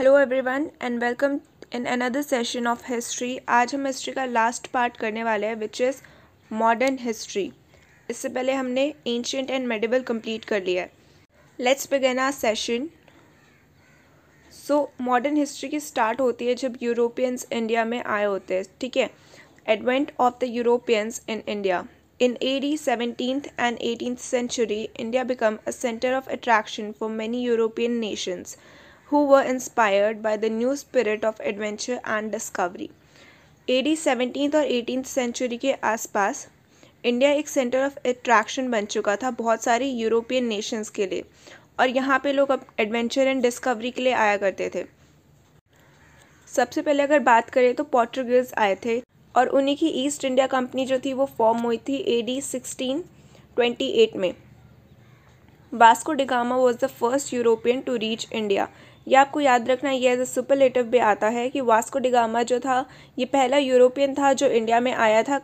Hello everyone and welcome in another session of history आज हम history का last part करने वाले हैं विच इज़ मॉडर्न हिस्ट्री इससे पहले हमने एंशंट एंड मेडिवल कंप्लीट कर लिया है let's begin our session so modern history की स्टार्ट होती है जब यूरोपियंस इंडिया में आए होते हैं ठीक है advent of the Europeans in India A D 17th and eighteen century India become a centre of attraction for many European nations who were inspired by the new spirit of adventure and discovery. AD seventeen और eighteen century के आसपास India एक centre of attraction बन चुका था बहुत सारी European Nations के लिए और यहाँ पे लोग अब एडवेंचर एंड डिस्कवरी के लिए आया करते थे सबसे पहले अगर बात करें तो पोर्टुगीज आए थे और उन्हीं की ईस्ट इंडिया कंपनी जो थी वो फॉर्म हुई थी A D sixteen twenty eight में Vasco da Gama was the first European to reach India ये आपको याद रखना ये एज अ लेटिव भी आता है कि वास्को डिगामा जो था ये पहला यूरोपियन था जो इंडिया में आया था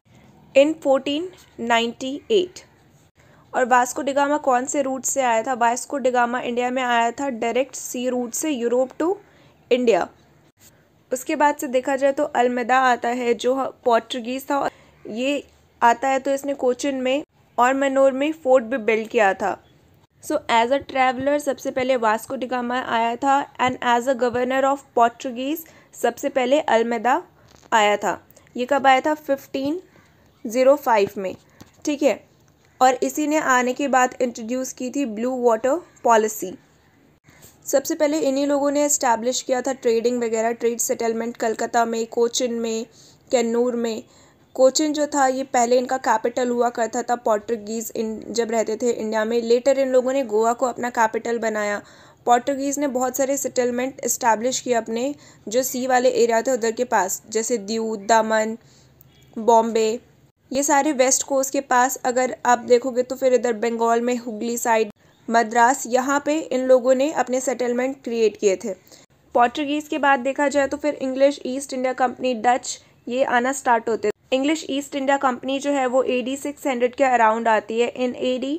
इन 1498 और वास्को डिगामा कौन से रूट से आया था वास्को डिगामा इंडिया में आया था डायरेक्ट सी रूट से यूरोप टू इंडिया उसके बाद से देखा जाए तो अलमदा आता है जो पोर्चुगीज़ था ये आता है तो इसने कोचिन में और मनोर में फोर्ट भी बिल्ड किया था सो एज अ ट्रैवलर सबसे पहले वास्को डिगामा आया था and as a governor of Portuguese सबसे पहले अलमेदा आया था ये कब आया था फिफ्टीन ज़ीरो फाइव में ठीक है और इसी ने आने के बाद इंट्रोड्यूस की थी ब्लू वाटर पॉलिसी सबसे पहले इन्हीं लोगों ने इस्टेब्लिश किया था ट्रेडिंग वगैरह ट्रेड सेटलमेंट कलकत्ता में कोचिन में कन्नूर में कोचिन जो था ये पहले इनका कैपिटल हुआ करता था पोर्टुगीज़ इन जब रहते थे इंडिया में लेटर इन लोगों ने गोवा को अपना कैपिटल बनाया पोर्टुगीज़ ने बहुत सारे सेटलमेंट इस्टेब्लिश किए अपने जो सी वाले एरिया थे उधर के पास जैसे दीव दामन बॉम्बे ये सारे वेस्ट कोस्ट के पास अगर आप देखोगे तो फिर इधर बंगाल में हुगली साइड मद्रास यहाँ पे इन लोगों ने अपने सेटलमेंट क्रिएट किए थे पोर्टुगीज़ के बाद देखा जाए तो फिर English East India company Dutch ये आना स्टार्ट होते इंग्लिश ईस्ट इंडिया कंपनी जो है वो ए डी सिक्स हंड्रेड के अराउंड आती है in A D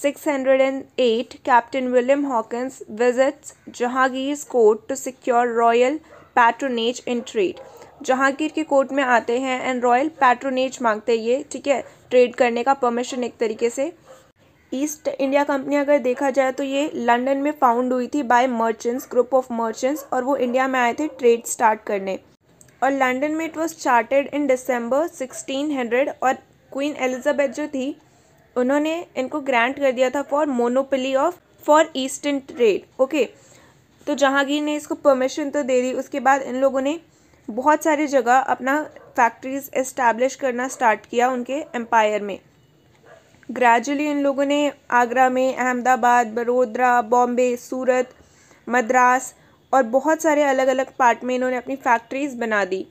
six hundred and eight captain William Hawkins visits Jahangir court to secure royal patronage in trade Jahangir के कोर्ट में आते हैं एंड रॉयल पैट्रोनेज मांगते ये ठीक है ट्रेड करने का परमिशन एक तरीके से ईस्ट इंडिया कंपनी अगर देखा जाए तो ये लंदन में फाउंड हुई थी by merchants group of merchants और वो इंडिया में आए थे ट्रेड स्टार्ट करने और लंदन में it was chartered in December sixteen hundred और क्वीन एलिजाबेथ जो थी उन्होंने इनको ग्रांट कर दिया था for monopoly of for eastern trade okay तो जहांगीर ने इसको परमिशन तो दे दी उसके बाद इन लोगों ने बहुत सारी जगह अपना फैक्ट्रीज इस्टेब्लिश करना स्टार्ट किया उनके एम्पायर में ग्रेजुअली इन लोगों ने आगरा में अहमदाबाद बड़ोदरा बॉम्बे सूरत मद्रास और बहुत सारे अलग अलग पार्ट में इन्होंने अपनी फैक्ट्रीज़ बना दी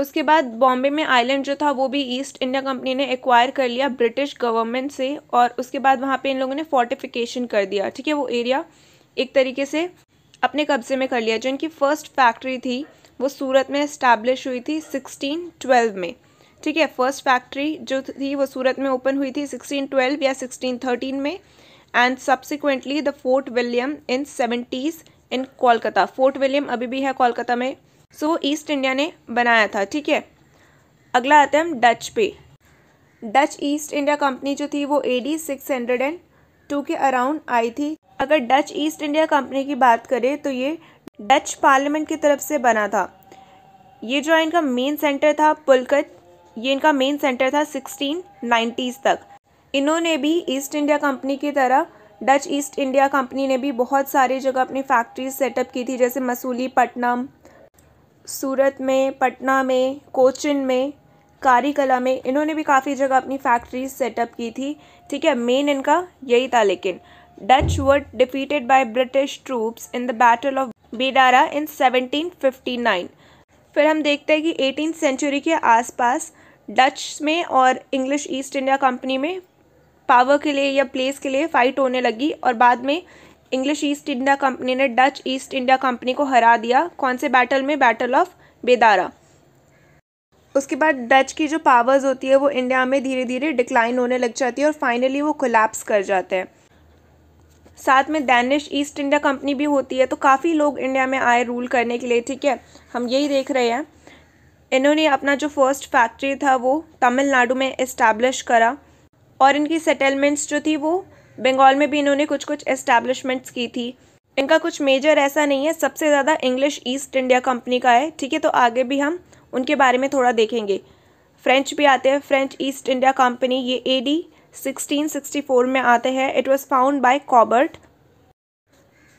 उसके बाद बॉम्बे में आइलैंड जो था वो भी ईस्ट इंडिया कंपनी ने एक्वायर कर लिया ब्रिटिश गवर्नमेंट से और उसके बाद वहाँ पे इन लोगों ने फोर्टिफिकेशन कर दिया ठीक है वो एरिया एक तरीके से अपने कब्जे में कर लिया जो इनकी फ़र्स्ट फैक्ट्री थी वो सूरत में इस्टेब्लिश हुई थी सिक्सटीन ट्वेल्व में ठीक है फर्स्ट फैक्ट्री जो थी वो सूरत में ओपन हुई थी सिक्सटीन या सिक्सटीन थर्टीन में and subsequently the Fort William in seventies in Kolkata Fort William अभी भी है कोलकाता में सो ईस्ट इंडिया ने बनाया था ठीक है अगला आता है हम डच पे डच ईस्ट इंडिया कंपनी जो थी वो A D six hundred and two के अराउंड आई थी अगर डच ईस्ट इंडिया कंपनी की बात करें तो ये डच पार्लियामेंट की तरफ से बना था ये जो इनका मेन सेंटर था पुलकत ये इनका मेन सेंटर था सिक्सटीन नाइन्टीज़ तक इन्होंने भी ईस्ट इंडिया कंपनी की तरह डच ईस्ट इंडिया कंपनी ने भी बहुत सारी जगह अपनी फैक्ट्रीज सेटअप की थी जैसे मसूली पटनम सूरत में पटना में कोचिन में कारीकला में इन्होंने भी काफ़ी जगह अपनी फैक्ट्रीज सेटअप की थी ठीक है मेन इनका यही था लेकिन Dutch were defeated by British troops in the battle of Bedara in 1759 फिर हम देखते हैं कि एटीन सेंचुरी के आसपास डच में और इंग्लिश ईस्ट इंडिया कंपनी में पावर के लिए या प्लेस के लिए फ़ाइट होने लगी और बाद में इंग्लिश ईस्ट इंडिया कंपनी ने डच ईस्ट इंडिया कंपनी को हरा दिया कौन से बैटल में बैटल ऑफ बेदारा उसके बाद डच की जो पावर्स होती है वो इंडिया में धीरे धीरे डिक्लाइन होने लग जाती है और फाइनली वो कोलैप्स कर जाते हैं साथ में दैनिश ईस्ट इंडिया कंपनी भी होती है तो काफ़ी लोग इंडिया में आए रूल करने के लिए ठीक है हम यही देख रहे हैं इन्होंने अपना जो फर्स्ट फैक्ट्री था वो तमिलनाडु में इस्टेब्लिश करा और इनकी सेटलमेंट्स जो थी वो बंगाल में भी इन्होंने कुछ कुछ एस्टेब्लिशमेंट्स की थी इनका कुछ मेजर ऐसा नहीं है सबसे ज़्यादा इंग्लिश ईस्ट इंडिया कंपनी का है ठीक है तो आगे भी हम उनके बारे में थोड़ा देखेंगे फ्रेंच भी आते हैं फ्रेंच ईस्ट इंडिया कंपनी ये ए डी में आते हैं it was found by Colbert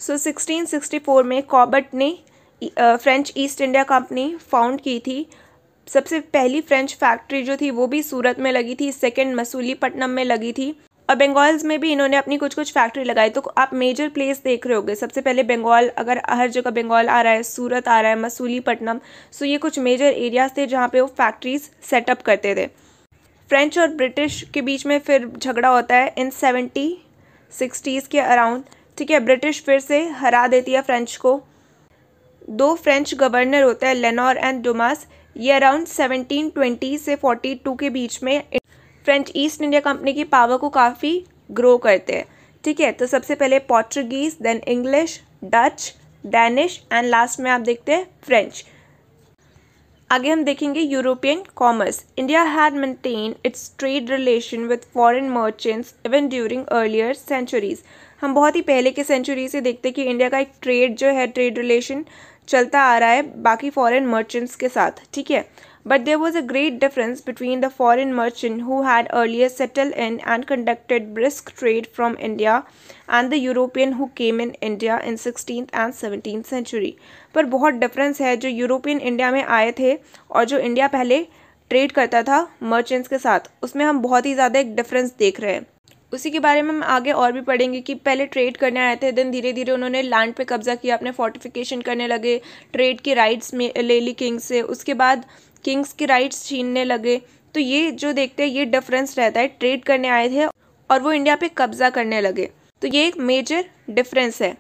so 1664 में कॉबर्ट ने French East India company found की थी सबसे पहली फ्रेंच फैक्ट्री जो थी वो भी सूरत में लगी थी सेकेंड मसूलीपट्टनम में लगी थी और बंगाल्स में भी इन्होंने अपनी कुछ कुछ फैक्ट्री लगाई तो आप मेजर प्लेस देख रहे होगे सबसे पहले बंगाल अगर हर जगह बंगाल आ रहा है सूरत आ रहा है मसूलीपट्टनम सो तो ये कुछ मेजर एरियाज थे जहाँ पे वो फैक्ट्रीज सेटअप करते थे फ्रेंच और ब्रिटिश के बीच में फिर झगड़ा होता है इन सेवेंटी सिक्सटीज़ के अराउंड ठीक है ब्रिटिश फिर से हरा देती है फ्रेंच को दो फ्रेंच गवर्नर होते हैं लेनोर एंड डोमास ये अराउंड 1720 से 42 के बीच में फ्रेंच ईस्ट इंडिया कंपनी की पावर को काफ़ी ग्रो करते हैं ठीक है तो सबसे पहले Portuguese then English Dutch Danish and last में आप देखते हैं फ्रेंच आगे हम देखेंगे European commerce India had maintain its trade relation with foreign merchants even during earlier centuries हम बहुत ही पहले के सेंचुरी से देखते हैं कि इंडिया का एक ट्रेड जो है ट्रेड रिलेशन चलता आ रहा है बाकी फॉरेन मर्चेंट्स के साथ ठीक है but there was a great difference between the foreign merchant who had earlier settle in and conducted brisk trade from India and the European who came in India in sixteen and seventeen century पर बहुत difference है जो European India में आए थे और जो India पहले ट्रेड करता था मर्चेंट्स के साथ उसमें हम बहुत ही ज़्यादा एक डिफरेंस देख रहे हैं उसी के बारे में हम आगे और भी पढ़ेंगे कि पहले ट्रेड करने आए थे देन धीरे धीरे उन्होंने लैंड पे कब्जा किया अपने फोर्टिफिकेशन करने लगे ट्रेड की राइट्स में ले ली किंग्स से उसके बाद किंग्स की राइट्स छीनने लगे तो ये जो देखते हैं ये डिफरेंस रहता है ट्रेड करने आए थे और वो इंडिया पे कब्जा करने लगे तो ये एक मेजर डिफरेंस है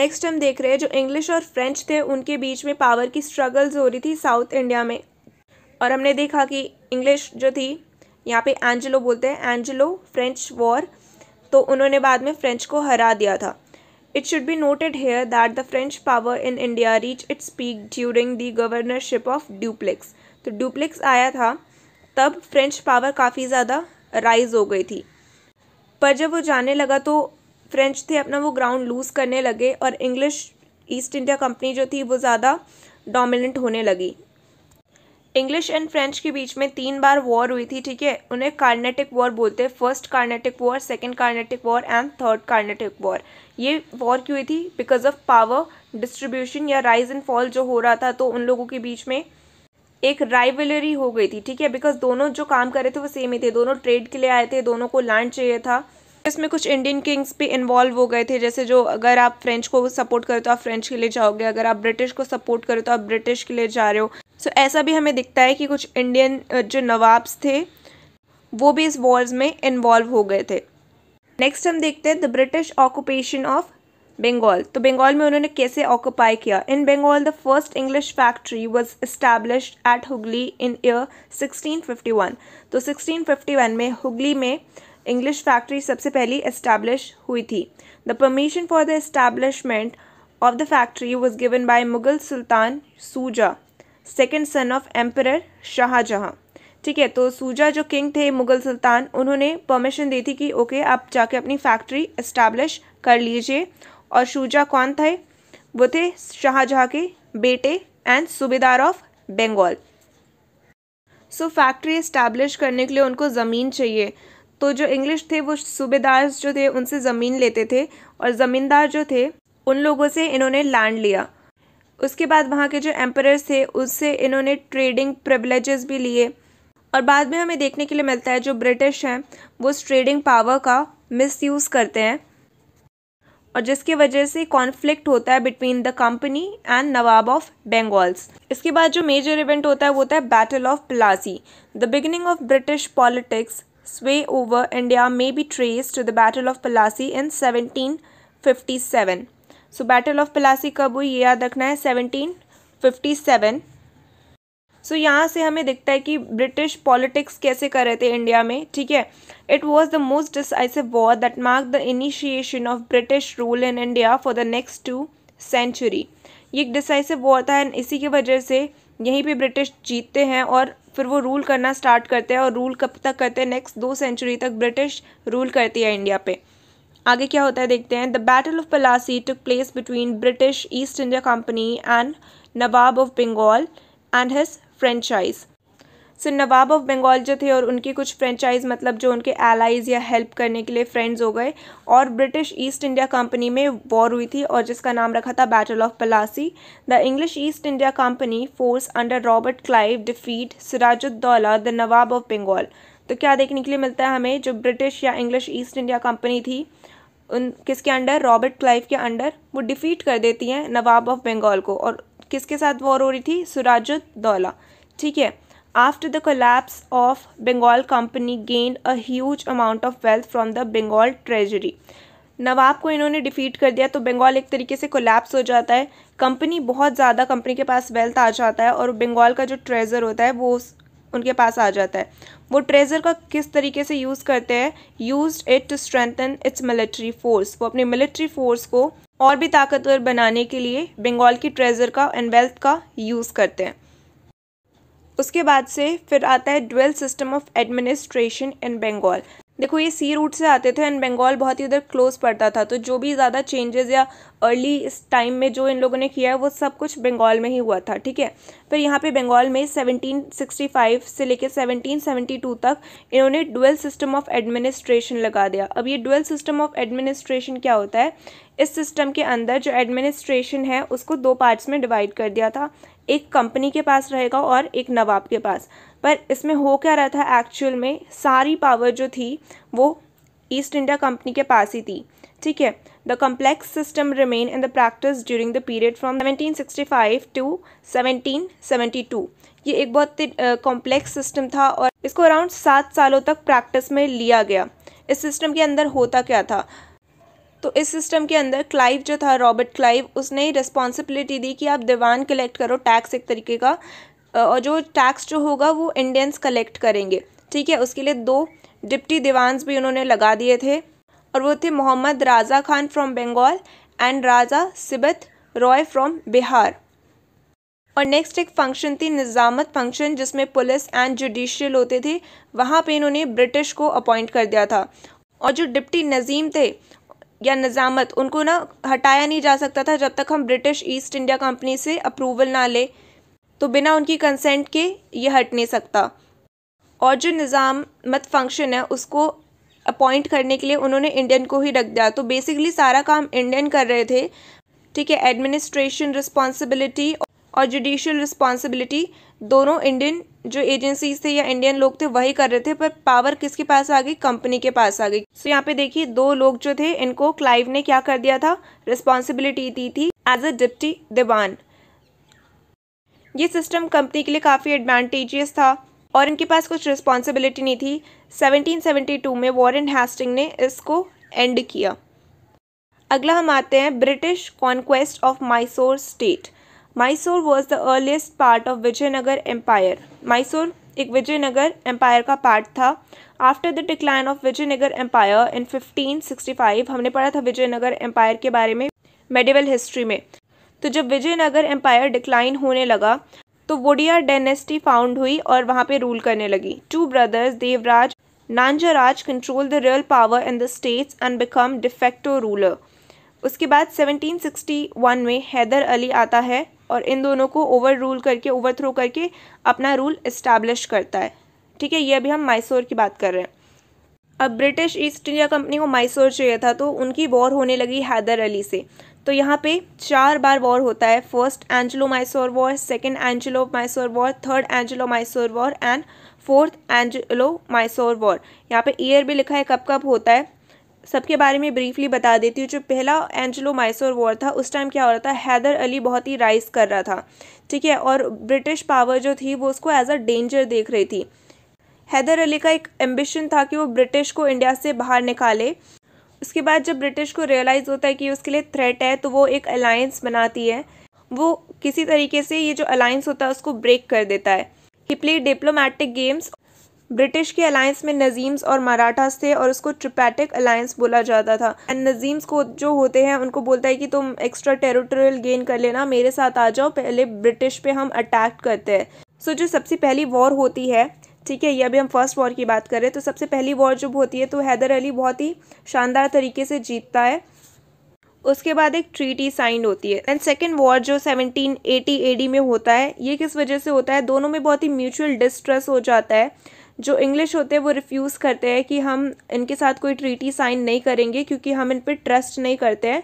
नेक्स्ट हम देख रहे हैं जो इंग्लिश और फ्रेंच थे उनके बीच में पावर की स्ट्रगल्स हो रही थी साउथ इंडिया में और हमने देखा कि इंग्लिश जो थी यहाँ पे एंजेलो बोलते हैं एंजेलो फ्रेंच वॉर तो उन्होंने बाद में फ्रेंच को हरा दिया था it should be noted here that the French power in India reach its peak during the governorship of Dupleix तो ड्यूप्लेक्स आया था तब फ्रेंच पावर काफ़ी ज़्यादा राइज हो गई थी पर जब वो जाने लगा तो फ्रेंच थे अपना वो ग्राउंड लूज़ करने लगे और इंग्लिश ईस्ट इंडिया कंपनी जो थी वो ज़्यादा डोमिनेंट होने लगी इंग्लिश एंड फ्रेंच के बीच में तीन बार वॉर हुई थी ठीक है उन्हें कार्नेटिक वॉर बोलते हैं first Carnatic war second Carnatic war and third Carnatic war ये वॉर की हुई थी बिकॉज ऑफ पावर डिस्ट्रीब्यूशन या राइज एंड फॉल जो हो रहा था तो उन लोगों के बीच में एक राइवलरी हो गई थी ठीक है बिकॉज दोनों जो काम कर रहे थे वो सेम ही थे दोनों ट्रेड के लिए आए थे दोनों को लैंड चाहिए था इसमें कुछ इंडियन किंग्स भी इन्वॉल्व हो गए थे जैसे जो अगर आप फ्रेंच को सपोर्ट करो तो आप फ्रेंच के लिए जाओगे अगर आप ब्रिटिश को सपोर्ट करो तो आप ब्रिटिश के लिए जा रहे हो सो so, ऐसा भी हमें दिखता है कि कुछ इंडियन जो नवाब्स थे वो भी इस वॉर्स में इन्वॉल्व हो गए थे नेक्स्ट हम देखते हैं the British occupation of Bengal तो बंगाल में उन्होंने कैसे ऑक्यूपाई किया in Bengal the first English factory was establish at Hooghly in year 1651 तो 1651 में हुगली में इंग्लिश फैक्ट्री सबसे पहली इस्टेब्लिश हुई थी the permission for the establishment of the factory was given by Mughal sultan Shuja second son of emperor Shah Jahan ठीक है तो सूजा जो किंग थे मुगल सुल्तान उन्होंने परमिशन दी थी कि ओके आप जाके अपनी फैक्ट्री इस्टेब्लिश कर लीजिए और शूजा कौन थे वो थे शाहजहाँ के बेटे and subedar of Bengal so factory establish करने के लिए उनको ज़मीन चाहिए तो जो इंग्लिश थे वो सूबेदार जो थे उनसे ज़मीन लेते थे और ज़मींदार जो थे उन लोगों से इन्होंने लैंड लिया उसके बाद वहाँ के जो एम्परर्स थे उससे इन्होंने ट्रेडिंग प्रिवलेजेस भी लिए और बाद में हमें देखने के लिए मिलता है जो ब्रिटिश हैं वो उस ट्रेडिंग पावर का मिसयूज़ करते हैं और जिसकी वजह से कॉन्फ्लिक्ट होता है between the company and nawab of Bengals इसके बाद जो मेजर इवेंट होता है वो होता है battle of Plassey the beginning of British politics India may be trace to the battle of Battle in seventeen fifty 1757. So battle of Plassey कब हुई ये याद रखना है सेवनटीन फिफ्टी सेवन सो यहाँ से हमें दिखता है कि ब्रिटिश पॉलिटिक्स कैसे कर रहे थे इंडिया में ठीक है it was the most decisive war that mark the initiation of British rule in India for the next two century ये एक डिसाइसिव वॉर था एंड इसी की वजह से यहीं पे ब्रिटिश जीतते हैं और फिर वो रूल करना स्टार्ट करते हैं और रूल कब तक करते हैं नेक्स्ट दो सेंचुरी तक ब्रिटिश रूल करती है इंडिया पे आगे क्या होता है देखते हैं the battle of Plassey took place between British East India company and nawab of Bengal and his franchise so nawab of Bengal जो थे और उनके कुछ फ्रेंचाइज मतलब जो उनके एलाइज या हेल्प करने के लिए फ्रेंड्स हो गए और ब्रिटिश ईस्ट इंडिया कंपनी में वॉर हुई थी और जिसका नाम रखा था battle of Plassey the English East India company force under Robert Clive defeat Sirajuddaulah the nawab of Bengal तो क्या देखने के लिए मिलता है हमें जो ब्रिटिश या इंग्लिश ईस्ट इंडिया कंपनी थी उन किसके अंडर रॉबर्ट क्लाइव के अंडर वो डिफ़ीट कर देती हैं नवाब ऑफ बंगाल को और किसके साथ वॉर हो रही थी दौला ठीक है after the collapse of Bengal company gain a huge amount of wealth from the Bengal treasury नवाब को इन्होंने डिफ़ीट कर दिया तो बंगाल एक तरीके से कोलैप्स हो जाता है कंपनी बहुत ज़्यादा कंपनी के पास वेल्थ आ जाता है और बंगाल का जो ट्रेजर होता है वो उनके पास आ जाता है वो ट्रेजर का किस तरीके से यूज़ करते हैं use it to strengthen its military force वो अपनी मिलिट्री फोर्स को और भी ताकतवर बनाने के लिए बंगाल की ट्रेजर का एंड वेल्थ का यूज़ करते हैं उसके बाद से फिर आता है dual system of administration in Bengal देखो ये सी रूट से आते थे एंड बंगाल बहुत ही उधर क्लोज पड़ता था तो जो भी ज़्यादा चेंजेस या अर्ली इस टाइम में जो इन लोगों ने किया है वो सब कुछ बंगाल में ही हुआ था ठीक है फिर यहाँ पे बंगाल में 1765 से लेकर 1772 तक इन्होंने डुअल सिस्टम ऑफ एडमिनिस्ट्रेशन लगा दिया अब ये डुअल सिस्टम ऑफ एडमिनिस्ट्रेशन क्या होता है इस सिस्टम के अंदर जो एडमिनिस्ट्रेशन है उसको दो पार्ट्स में डिवाइड कर दिया था एक कंपनी के पास रहेगा और एक नवाब के पास पर इसमें हो क्या रहा था एक्चुअल में सारी पावर जो थी वो ईस्ट इंडिया कंपनी के पास ही थी ठीक है the complex system remain in the practice during the period from 1765 to seventeen ये एक बहुत कॉम्प्लेक्स सिस्टम था और इसको अराउंड सात सालों तक प्रैक्टिस में लिया गया इस सिस्टम के अंदर होता क्या था तो इस सिस्टम के अंदर क्लाइव जो था रॉबर्ट क्लाइव उसने ही रिस्पॉन्सिबिलिटी दी कि आप दीवान कलेक्ट करो टैक्स एक तरीके का और जो टैक्स जो होगा वो इंडियंस कलेक्ट करेंगे ठीक है उसके लिए दो डिप्टी दीवान्स भी उन्होंने लगा दिए थे और वो थे मोहम्मद राजा खान फ्रॉम बंगाल एंड राजा सिबत रॉय फ्रॉम बिहार और नेक्स्ट एक फंक्शन थी निज़ामत फंक्शन जिसमें पुलिस एंड जुडिशियल होते थे वहाँ पे इन्होंने ब्रिटिश को अपॉइंट कर दिया था और जो डिप्टी नज़ीम थे या निज़ामत उनको ना हटाया नहीं जा सकता था जब तक हम ब्रिटिश ईस्ट इंडिया कंपनी से अप्रूवल ना ले तो बिना उनकी कंसेंट के ये हट नहीं सकता और जो निज़ामत फंक्शन है उसको अपॉइंट करने के लिए उन्होंने इंडियन को ही रख दिया तो बेसिकली सारा काम इंडियन कर रहे थे ठीक है एडमिनिस्ट्रेशन रिस्पॉन्सिबिलिटी और जुडिशल रिस्पॉन्सिबिलिटी दोनों इंडियन जो एजेंसीज थे या इंडियन लोग थे वही कर रहे थे पर पावर किसके पास आ गई कंपनी के पास आ गई सो यहाँ पे देखिए दो लोग जो थे इनको क्लाइव ने क्या कर दिया था रिस्पॉन्सिबिलिटी दी थी एज अ डिप्टी दीवान ये सिस्टम कंपनी के लिए काफ़ी एडवांटेजियस था और इनके पास कुछ रिस्पॉन्सिबिलिटी नहीं थी 1772 में वॉरेन हैस्टिंग ने इसको एंड किया अगला हम आते हैं British conquest of Mysore state Mysore was the earliest part of Vijayanagar empire Mysore एक विजयनगर एम्पायर का पार्ट था after the decline of Vijayanagar empire in 1565 हमने पढ़ा था विजयनगर एम्पायर के बारे में मेडिवल हिस्ट्री में तो जब विजयनगर एम्पायर डिक्लाइन होने लगा तो वोडिया डेनेस्टी फाउंड हुई और वहाँ पे रूल करने लगी two brothers Devaraj Nanjaraj control the real power in the states and become de facto ruler उसके बाद 1761 में हैदर अली आता है और इन दोनों को ओवर रूल करके ओवर थ्रो करके अपना रूल इस्टेब्लिश करता है ठीक है ये अभी हम मैसूर की बात कर रहे हैं अब ब्रिटिश ईस्ट इंडिया कंपनी को मैसूर चाहिए था तो उनकी वॉर होने लगी हैदर अली से तो यहाँ पे चार बार वॉर होता है first Anglo Mysore war second Anglo Mysore war third Anglo Mysore war and fourth Anglo Mysore war यहाँ पे ईयर भी लिखा है कब कब होता है सबके बारे में ब्रीफली बता देती हूँ जो पहला एंजलो माइसोर वॉर था उस टाइम क्या हो रहा था हैदर अली बहुत ही राइज कर रहा था ठीक है और ब्रिटिश पावर जो थी वो उसको एज अ डेंजर देख रही थी हैदर अली का एक एम्बिशन था कि वो ब्रिटिश को इंडिया से बाहर निकाले उसके बाद जब ब्रिटिश को रियलाइज़ होता है कि उसके लिए थ्रेट है तो वो एक अलायंस बनाती है वो किसी तरीके से ये जो अलायंस होता है उसको ब्रेक कर देता है he play diplomatic games British के अलायंस में नजीम्स और मराठास थे और उसको ट्रिपैटिक अलायंस बोला जाता था एंड नजीम्स को जो होते हैं उनको बोलता है कि तुम एक्स्ट्रा टेरिटोरियल गेन कर लेना मेरे साथ आ जाओ पहले ब्रिटिश पे हम अटैक करते हैं सो so, जो सबसे पहली वॉर होती है ठीक है ये अभी हम फर्स्ट वॉर की बात करें तो सबसे पहली वॉर जब होती है तो हैदर अली बहुत ही शानदार तरीके से जीतता है उसके बाद एक ट्रीटी साइन होती है एंड सेकेंड वॉर जो 1780 एडी में होता है ये किस वजह से होता है दोनों में बहुत ही म्यूचुअल डिस्ट्रेस हो जाता है जो इंग्लिश होते हैं वो रिफ्यूज़ करते हैं कि हम इनके साथ कोई ट्रीटी साइन नहीं करेंगे क्योंकि हम इन पर ट्रस्ट नहीं करते हैं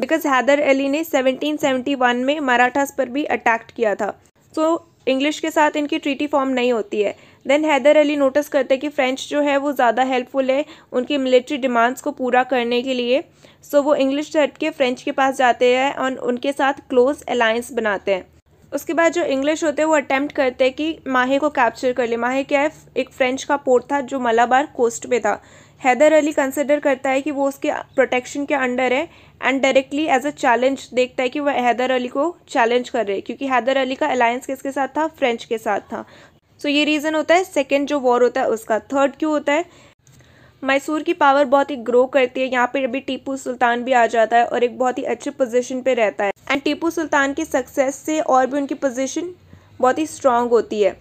बिकॉज हैदर अली ने 1771 में मराठास पर भी अटैक्ट किया था सो so, इंग्लिश के साथ इनकी ट्रीटी फॉर्म नहीं होती है देन हैदर अली नोटिस करते हैं कि फ़्रेंच जो है वो ज़्यादा हेल्पफुल है उनकी मिलिट्री डिमांड्स को पूरा करने के लिए सो so, वो इंग्लिश हट के फ़्रेंच के पास जाते हैं और उनके साथ क्लोज अलायंस बनाते हैं उसके बाद जो इंग्लिश होते हैं वो अटैम्प्ट करते हैं कि माहे को कैप्चर कर ले माहे क्या है एक फ़्रेंच का पोर्ट था जो मलाबार कोस्ट पे था हैदर अली कंसिडर करता है कि वो उसके प्रोटेक्शन के अंडर है and directly as a challenge देखता है कि वह हैदर अली को चैलेंज कर रहे हैं क्योंकि हैदर अली का अलायंस किसके साथ था फ्रेंच के साथ था सो so, ये रीज़न होता है सेकेंड जो वॉर होता है उसका थर्ड क्यों होता है मैसूर की पावर बहुत ही ग्रो करती है यहाँ पे अभी टीपू सुल्तान भी आ जाता है और एक बहुत ही अच्छे पोजीशन पे रहता है एंड टीपू सुल्तान की सक्सेस से और भी उनकी पोजीशन बहुत ही स्ट्रांग होती है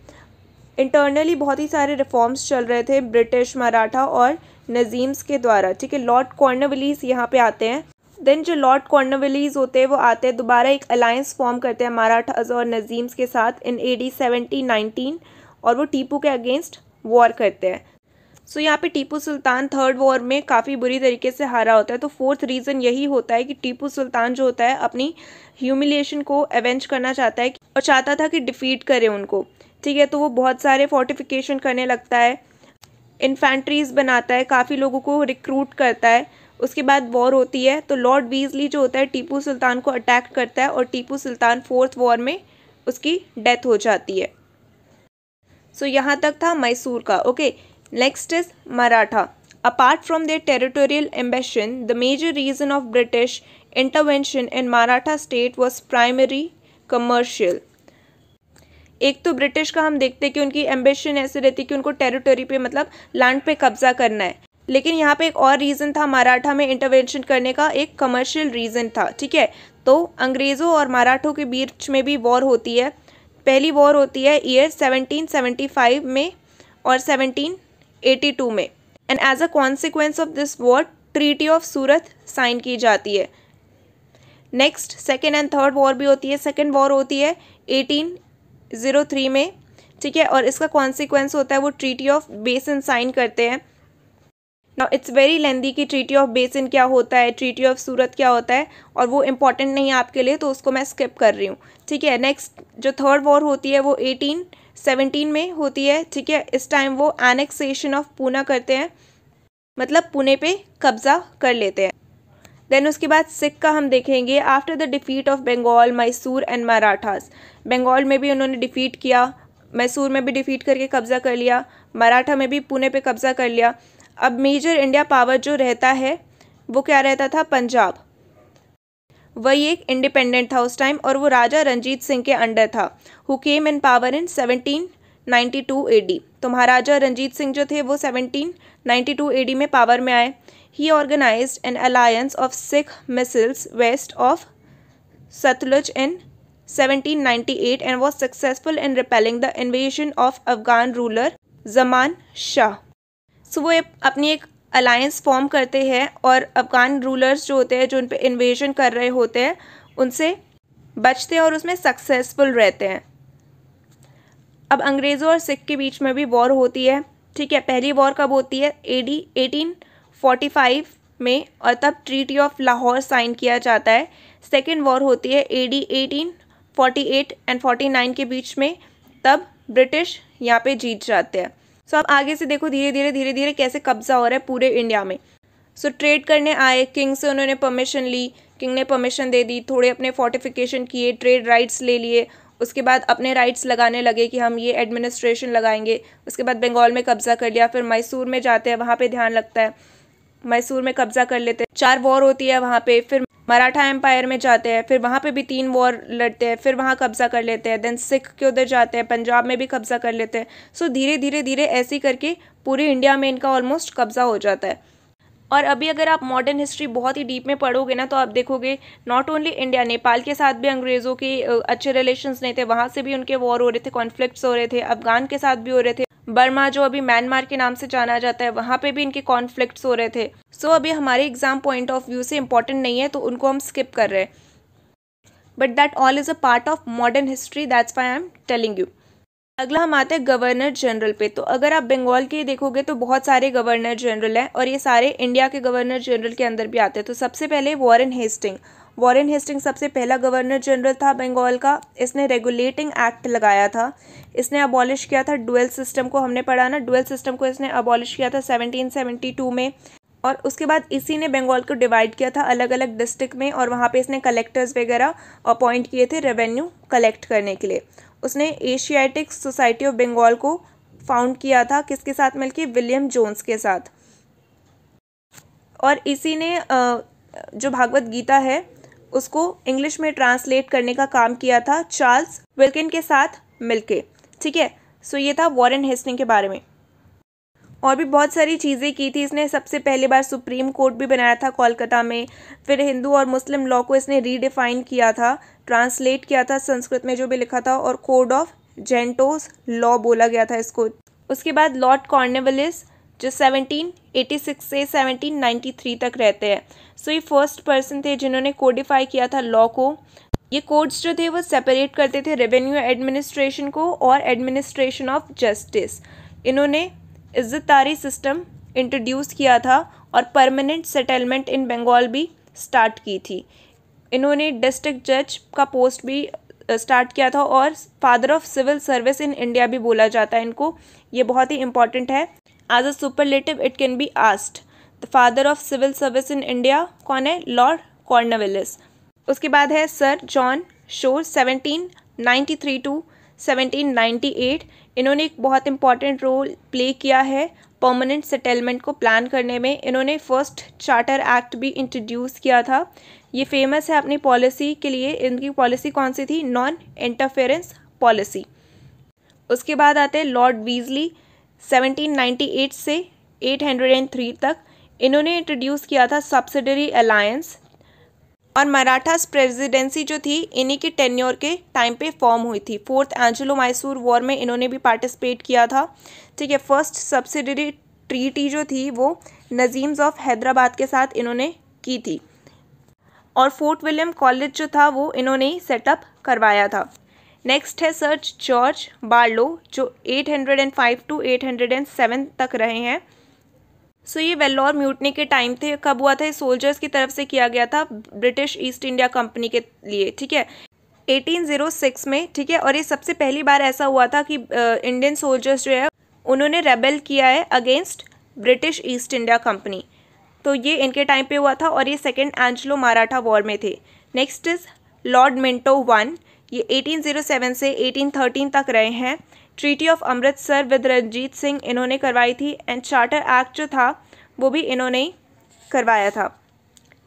इंटरनली बहुत ही सारे रिफॉर्म्स चल रहे थे ब्रिटिश मराठा और नज़ीम्स के द्वारा ठीक है लॉर्ड कॉर्नवलीस यहाँ पे आते हैं देन जो लॉर्ड कॉर्नवलीस होते हैं वो आते हैं दोबारा एक अलायंस फॉर्म करते हैं मराठाज और नज़ीम्स के साथ इन ए डी नाइनटीन और वो टीपू के अगेंस्ट वॉर करते हैं सो यहाँ पे टीपू सुल्तान थर्ड वॉर में काफ़ी बुरी तरीके से हारा होता है तो फोर्थ रीज़न यही होता है कि टीपू सुल्तान जो होता है अपनी ह्यूमिलेशन को एवेंज करना चाहता है और चाहता था कि डिफ़ीट करे उनको ठीक है तो वो बहुत सारे फोर्टिफिकेशन करने लगता है इन्फेंट्रीज बनाता है काफ़ी लोगों को रिक्रूट करता है उसके बाद वॉर होती है तो लॉर्ड बीजली जो होता है टीपू सुल्तान को अटैक करता है और टीपू सुल्तान फोर्थ वॉर में उसकी डेथ हो जाती है सो so, यहाँ तक था मैसूर का okay okay, Next is Maratha. Apart from their territorial ambition, the major reason of British intervention in Maratha state was primary commercial. एक तो ब्रिटिश का हम देखते हैं कि उनकी एम्बिशन ऐसे रहती कि उनको टेरिटरी पे मतलब लैंड पे कब्जा करना है लेकिन यहाँ पे एक और रीज़न था मराठा में इंटरवेंशन करने का एक कमर्शियल रीज़न था ठीक है तो अंग्रेज़ों और मराठों के बीच में भी वॉर होती है पहली वॉर होती है ईयर 1775 में और 1882 में and as a consequence of this war treaty of Surat sign की जाती है next second and third war भी होती है सेकेंड वॉर होती है एटीन ज़ीरो थ्री में ठीक है और इसका कॉन्सिक्वेंस होता है वो ट्रीटी ऑफ बेसिन साइन करते हैं नाउ इट्स वेरी लेंदी कि ट्रीटी ऑफ बेसिन क्या होता है ट्रीटी ऑफ सूरत क्या होता है और वो इम्पॉर्टेंट नहीं है आपके लिए तो उसको मैं स्किप कर रही हूँ ठीक है नेक्स्ट जो थर्ड वॉर होती है वो एटीन सेवनटीन में होती है ठीक है इस टाइम वो एनेक्सेशन ऑफ पूना करते हैं मतलब पुणे पे कब्जा कर लेते हैं देन उसके बाद सिख का हम देखेंगे after the defeat of Bengal Mysore and Marathas Bengal में भी उन्होंने डिफीट किया मैसूर में भी डिफीट करके कब्जा कर लिया मराठा में भी पुणे पे कब्जा कर लिया अब मेजर इंडिया पावर जो रहता है वो क्या रहता था पंजाब वही एक इंडिपेंडेंट था उस टाइम और वो राजा रंजीत सिंह के अंडर था who came in power in seventeen ninety two D तो महाराजा रंजीत सिंह जो थे वो सेवनटीन नाइन्टी टू डी में पावर में आए he organize an alliance of Sikh misls west of Sutlej in 1798 and was successful in repelling the invasion of Afghan ruler Zaman Shah so वो अपनी एक अलायंस फॉर्म करते हैं और अफ़गान रूलर्स जो होते हैं जो उन पर इन्वेजन कर रहे होते हैं उनसे बचते हैं और उसमें सक्सेसफुल रहते हैं अब अंग्रेज़ों और सिख के बीच में भी वॉर होती है ठीक है पहली वॉर कब होती है A D eighteen forty five में और तब ट्रीटी ऑफ लाहौर साइन किया जाता है सेकेंड वॉर होती है A D eighteen forty eight and forty nine के बीच में तब ब्रिटिश यहाँ पे जीत जाते हैं सो आप आगे से देखो धीरे धीरे धीरे धीरे कैसे कब्जा हो रहा है पूरे इंडिया में सो so, ट्रेड करने आए किंग से उन्होंने परमिशन ली किंग ने परमिशन दे दी थोड़े अपने फोर्टिफिकेशन किए ट्रेड राइट्स ले लिए उसके बाद अपने राइट्स लगाने लगे कि हम ये एडमिनिस्ट्रेशन लगाएंगे उसके बाद बंगाल में कब्ज़ा कर लिया फिर मैसूर में जाते हैं वहाँ पे ध्यान लगता है मैसूर में कब्जा कर लेते हैं चार वॉर होती है वहाँ पे फिर मराठा एम्पायर में जाते हैं फिर वहाँ पे भी तीन वॉर लड़ते हैं फिर वहाँ कब्जा कर लेते हैं देन सिख के उधर जाते हैं पंजाब में भी कब्जा कर लेते हैं सो धीरे धीरे धीरे ऐसे करके पूरे इंडिया में इनका ऑलमोस्ट कब्जा हो जाता है और अभी अगर आप मॉडर्न हिस्ट्री बहुत ही डीप में पढ़ोगे ना तो आप देखोगे नॉट ओनली इंडिया नेपाल के साथ भी अंग्रेज़ों के अच्छे रिलेशंस नहीं थे वहाँ से भी उनके वॉर हो रहे थे कॉन्फ्लिक्ट्स हो रहे थे अफगान के साथ भी हो रहे थे बर्मा जो अभी म्यांमार के नाम से जाना जाता है वहाँ पे भी इनके कॉन्फ्लिक्ट हो रहे थे सो so, अभी हमारे एग्जाम पॉइंट ऑफ व्यू से इम्पॉर्टेंट नहीं है तो उनको हम स्किप कर रहे हैं but that all is a part of modern history that's why I am telling you अगला हम आते हैं गवर्नर जनरल पे तो अगर आप बंगाल के देखोगे तो बहुत सारे गवर्नर जनरल हैं और ये सारे इंडिया के गवर्नर जनरल के अंदर भी आते हैं तो सबसे पहले वॉरेन हेस्टिंग वॉरेन हेस्टिंग सबसे पहला गवर्नर जनरल था बंगाल का इसने रेगुलेटिंग एक्ट लगाया था इसने अबॉलिश किया था डुअल सिस्टम को हमने पढ़ा ना डुअल सिस्टम को इसने अबॉलिश किया था 1772 में और उसके बाद इसी ने बंगाल को डिवाइड किया था अलग अलग डिस्ट्रिक्ट में और वहाँ पे इसने कलेक्टर्स वगैरह अपॉइंट किए थे रेवेन्यू कलेक्ट करने के लिए उसने एशियाटिक सोसाइटी ऑफ बंगाल को फाउंड किया था किसके साथ मिलकर विलियम जोन्स के साथ और इसी ने जो भागवत गीता है उसको इंग्लिश में ट्रांसलेट करने का काम किया था चार्ल्स विल्किन के साथ मिलके ठीक है सो ये था वॉरेन हेस्टिंग के बारे में और भी बहुत सारी चीज़ें की थी इसने सबसे पहली बार सुप्रीम कोर्ट भी बनाया था कोलकाता में फिर हिंदू और मुस्लिम लॉ को इसने रीडिफाइन किया था ट्रांसलेट किया था संस्कृत में जो भी लिखा था और कोड ऑफ जेंटोस लॉ बोला गया था इसको उसके बाद लॉर्ड कॉर्नेवलिस जो 1786 से 1793 तक रहते हैं सो so, ये फर्स्ट पर्सन थे जिन्होंने कोडिफाई किया था लॉ को ये कोड्स जो थे वो सेपरेट करते थे रेवेन्यू एडमिनिस्ट्रेशन को और एडमिनिस्ट्रेशन ऑफ जस्टिस इन्होंने इज्जतारी सिस्टम इंट्रोड्यूस किया था और परमानेंट सेटलमेंट इन बंगाल भी स्टार्ट की थी इन्होंने डिस्ट्रिक्ट जज का पोस्ट भी स्टार्ट किया था और father of civil service in India भी बोला जाता है इनको ये बहुत ही इंपॉर्टेंट है as a superlative it can be asked the father of civil service in India कौन है लॉर्ड कॉर्नविलिस उसके बाद है Sir John Shore seventeen ninety three to seventeen ninety eight इन्होंने एक बहुत इंपॉर्टेंट रोल प्ले किया है परमानेंट सेटलमेंट को प्लान करने में इन्होंने फर्स्ट चार्टर एक्ट भी इंट्रोड्यूस किया था ये फेमस है अपनी पॉलिसी के लिए इनकी पॉलिसी कौन सी थी नॉन इंटरफेरेंस पॉलिसी उसके बाद आते हैं लॉर्ड वीजली 1798 से 803 तक इन्होंने इंट्रोड्यूस किया था सब्सिडरी अलायंस और मराठास प्रेसिडेंसी जो थी इन्हीं के टेन्योर के टाइम पे फॉर्म हुई थी फोर्थ एंजलो मैसूर वॉर में इन्होंने भी पार्टिसिपेट किया था ठीक है फर्स्ट सब्सिडरी ट्रीटी जो थी वो नजीम्स ऑफ हैदराबाद के साथ इन्होंने की थी और फोर्ट विलियम कॉलेज जो था वो इन्होंने सेटअप करवाया था नेक्स्ट है सर जॉर्ज बार्लो जो 805 टू 807 तक रहे हैं सो so, ये वेल्लोर म्यूटनी के टाइम थे कब हुआ था ये सोल्जर्स की तरफ से किया गया था ब्रिटिश ईस्ट इंडिया कंपनी के लिए ठीक है 1806 में ठीक है और ये सबसे पहली बार ऐसा हुआ था कि इंडियन सोल्जर्स जो है उन्होंने रेबल किया है against British East India Company तो ये इनके टाइम पे हुआ था और ये सेकेंड एंजलो मराठा वॉर में थे next is Lord Minto one ये 1807 से 1813 तक रहे हैं Treaty of Amritsar with Ranjit Singh इन्होंने करवाई थी एंड चार्टर एक्ट जो था वो भी इन्होंने करवाया था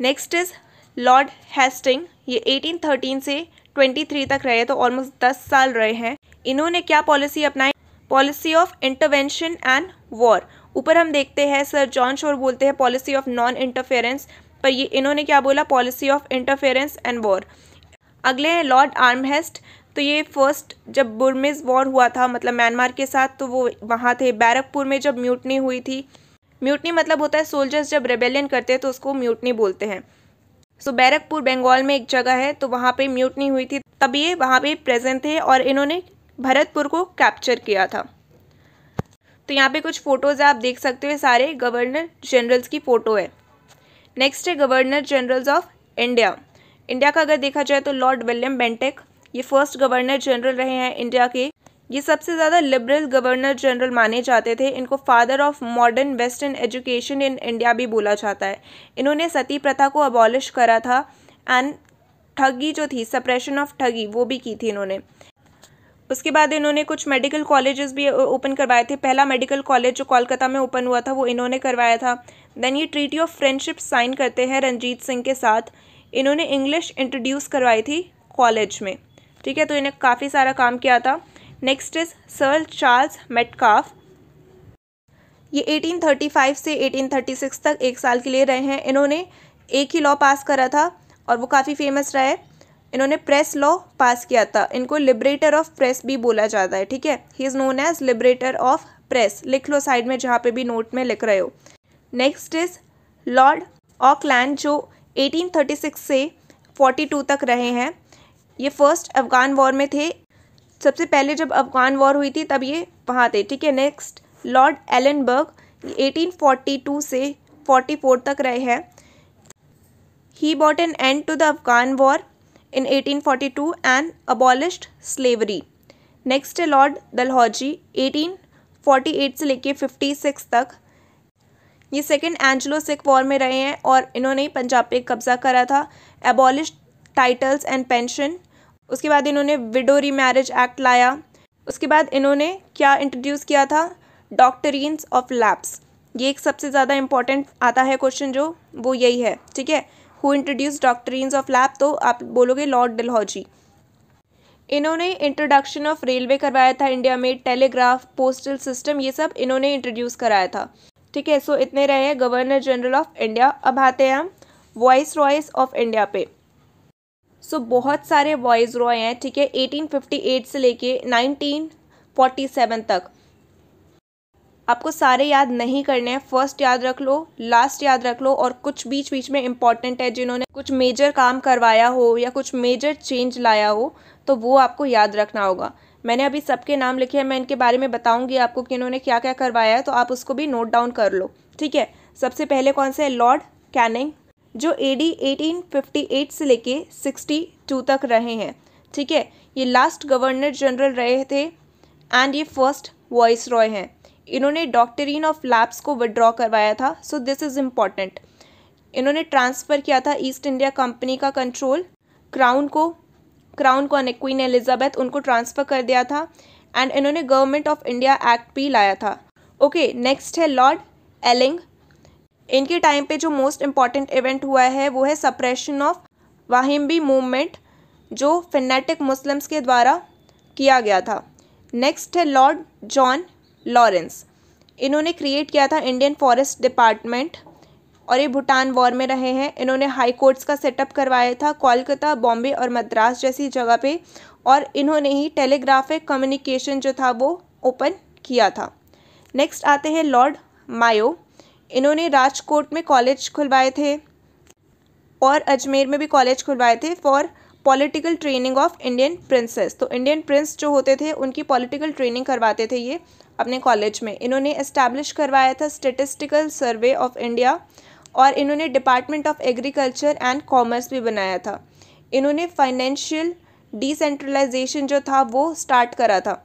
नेक्स्ट इज़ लॉर्ड हेस्टिंग ये 1813 से 23 तक रहे तो ऑलमोस्ट 10 साल रहे हैं इन्होंने क्या पॉलिसी अपनाई policy of intervention and war ऊपर हम देखते हैं सर जॉन शोर बोलते हैं पॉलिसी ऑफ नॉन इंटरफेरेंस पर ये इन्होंने क्या बोला policy of interference and war अगले हैं लॉर्ड आर्महेस्ट तो ये फर्स्ट जब बुरमिज़ वॉर हुआ था मतलब म्यांमार के साथ तो वो वहाँ थे बैरकपुर में जब म्यूटनी हुई थी म्यूटनी मतलब होता है सोल्जर्स जब रेबेलियन करते हैं तो उसको म्यूटनी बोलते हैं सो बैरकपुर बंगाल में एक जगह है तो वहाँ पे म्यूटनी हुई थी तब ये वहाँ पे प्रेजेंट थे और इन्होंने भरतपुर को कैप्चर किया था तो यहाँ पे कुछ फ़ोटोज़ आप देख सकते हो सारे गवर्नर जनरल्स की फ़ोटो है नेक्स्ट है governor generals of India India का अगर देखा जाए तो लॉर्ड विलियम बेंटेक ये फर्स्ट गवर्नर जनरल रहे हैं इंडिया के ये सबसे ज़्यादा लिबरल गवर्नर जनरल माने जाते थे इनको father of modern western education in India भी बोला जाता है इन्होंने सती प्रथा को अबॉलिश करा था एंड ठगी जो थी सप्रेशन ऑफ ठगी वो भी की थी इन्होंने उसके बाद इन्होंने कुछ मेडिकल कॉलेजेस भी ओपन करवाए थे पहला मेडिकल कॉलेज जो कोलकाता में ओपन हुआ था वो इन्होंने करवाया था देन ये ट्रीटी ऑफ फ्रेंडशिप साइन करते हैं रंजीत सिंह के साथ इन्होंने इंग्लिश इंट्रोड्यूस करवाई थी कॉलेज में ठीक है तो इन्हें काफ़ी सारा काम किया था next is Sir Charles Metcalfe ये 1835 से 1836 तक एक साल के लिए रहे हैं इन्होंने एक ही लॉ पास करा था और वो काफ़ी फेमस रहा है इन्होंने प्रेस लॉ पास किया था इनको लिबरेटर ऑफ प्रेस भी बोला जाता है ठीक है he is known as liberator of press लिख लो साइड में जहाँ पे भी नोट में लिख रहे हो नेक्स्ट इज लॉर्ड ऑकलैंड जो 1836 से 42 तक रहे हैं ये फर्स्ट अफ़गान वॉर में थे सबसे पहले जब अफ़गान वॉर हुई थी तब ये वहाँ थे ठीक है नेक्स्ट लॉर्ड एलनबर्ग 1842 से 44 तक रहे हैं he bought an end to the Afghan war in 1842 and abolished slavery next है लॉर्ड दलहौजी 1848 से लेके 56 तक ये सेकेंड एंजलो सिख वॉर में रहे हैं और इन्होंने ही पंजाब पे कब्जा करा था एबॉलिश टाइटल्स एंड पेंशन उसके बाद इन्होंने विडो री मैरिज एक्ट लाया उसके बाद इन्होंने क्या इंट्रोड्यूस किया था डॉक्टरीन्स ऑफ लैब्स ये एक सबसे ज़्यादा इंपॉर्टेंट आता है क्वेश्चन जो वो यही है ठीक है who introduce doctrines of lapse तो आप बोलोगे लॉर्ड डिलहौजी इन्होंने इंट्रोडक्शन ऑफ रेलवे करवाया था इंडिया में टेलीग्राफ पोस्टल सिस्टम ये सब इन्होंने इंट्रोड्यूस कराया था ठीक है सो इतने रहे हैं गवर्नर जनरल ऑफ इंडिया अब आते हैं हम वॉइस रॉयस ऑफ इंडिया पे सो so, बहुत सारे वॉइस रॉय हैं ठीक है 1858 से लेके 1947 तक आपको सारे याद नहीं करने हैं फर्स्ट याद रख लो लास्ट याद रख लो और कुछ बीच बीच में इंपॉर्टेंट है जिन्होंने कुछ मेजर काम करवाया हो या कुछ मेजर चेंज लाया हो तो वो आपको याद रखना होगा मैंने अभी सबके नाम लिखे हैं मैं इनके बारे में बताऊंगी आपको कि इन्होंने क्या क्या करवाया है तो आप उसको भी नोट डाउन कर लो ठीक है सबसे पहले कौन से है लॉर्ड कैनिंग जो ए डी एटीन से लेके सिक्सटी टू तक रहे हैं ठीक है ये लास्ट गवर्नर जनरल रहे थे एंड ये फर्स्ट वॉइस रॉय हैं इन्होंने डॉक्टरीन ऑफ लैब्स को विड्रॉ करवाया था सो दिस इज़ इम्पॉर्टेंट इन्होंने ट्रांसफ़र किया था ईस्ट इंडिया कंपनी का कंट्रोल क्राउन को क्राउन को क्वीन एलिजाबेथ उनको ट्रांसफ़र कर दिया था एंड इन्होंने गवर्नमेंट ऑफ इंडिया एक्ट भी लाया था ओके okay, नेक्स्ट है लॉर्ड एलिंग इनके टाइम पे जो मोस्ट इम्पॉर्टेंट इवेंट हुआ है वो है सप्रेशन ऑफ वाहिम्बी मूवमेंट जो फिनेटिक मुस्लिम्स के द्वारा किया गया था नेक्स्ट है लॉर्ड जॉन लॉरेंस इन्होंने क्रिएट किया था इंडियन फॉरेस्ट डिपार्टमेंट और ये भूटान वॉर में रहे हैं इन्होंने हाई कोर्ट्स का सेटअप करवाया था कोलकाता बॉम्बे और मद्रास जैसी जगह पे और इन्होंने ही टेलीग्राफिक कम्युनिकेशन जो था वो ओपन किया था नेक्स्ट आते हैं लॉर्ड मायो इन्होंने राजकोट में कॉलेज खुलवाए थे और अजमेर में भी कॉलेज खुलवाए थे for political training of Indian princes तो इंडियन प्रिंस जो होते थे उनकी पॉलिटिकल ट्रेनिंग करवाते थे ये अपने कॉलेज में इन्होंने इस्टेब्लिश करवाया था स्टेटिस्टिकल सर्वे ऑफ इंडिया और इन्होंने department of agriculture and commerce भी बनाया था इन्होंने फाइनेंशियल डिसेंट्रलाइजेशन जो था वो स्टार्ट करा था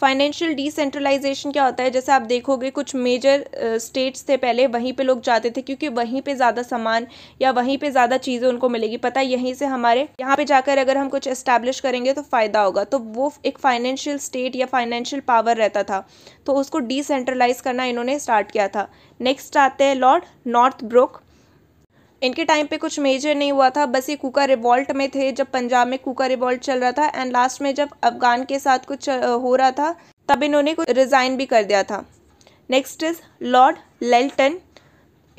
फाइनेंशियल डिसेंट्रलाइजेशन क्या होता है जैसे आप देखोगे कुछ मेजर स्टेट्स uh, थे पहले वहीं पे लोग जाते थे क्योंकि वहीं पे ज़्यादा सामान या वहीं पे ज़्यादा चीज़ें उनको मिलेगी पता यहीं से हमारे यहाँ पे जाकर अगर हम कुछ इस्टेब्लिश करेंगे तो फ़ायदा होगा तो वो एक फाइनेंशियल स्टेट या फाइनेंशियल पावर रहता था तो उसको डिसेंट्रलाइज करना इन्होंने स्टार्ट किया था नेक्स्ट आते हैं लॉर्ड नॉर्थ ब्रुक इनके टाइम पे कुछ मेजर नहीं हुआ था बस ये कुका रिवॉल्ट में थे जब पंजाब में कुका रिवॉल्ट चल रहा था एंड लास्ट में जब अफगान के साथ कुछ हो रहा था तब इन्होंने कुछ रिज़ाइन भी कर दिया था नेक्स्ट इज लॉर्ड लेल्टन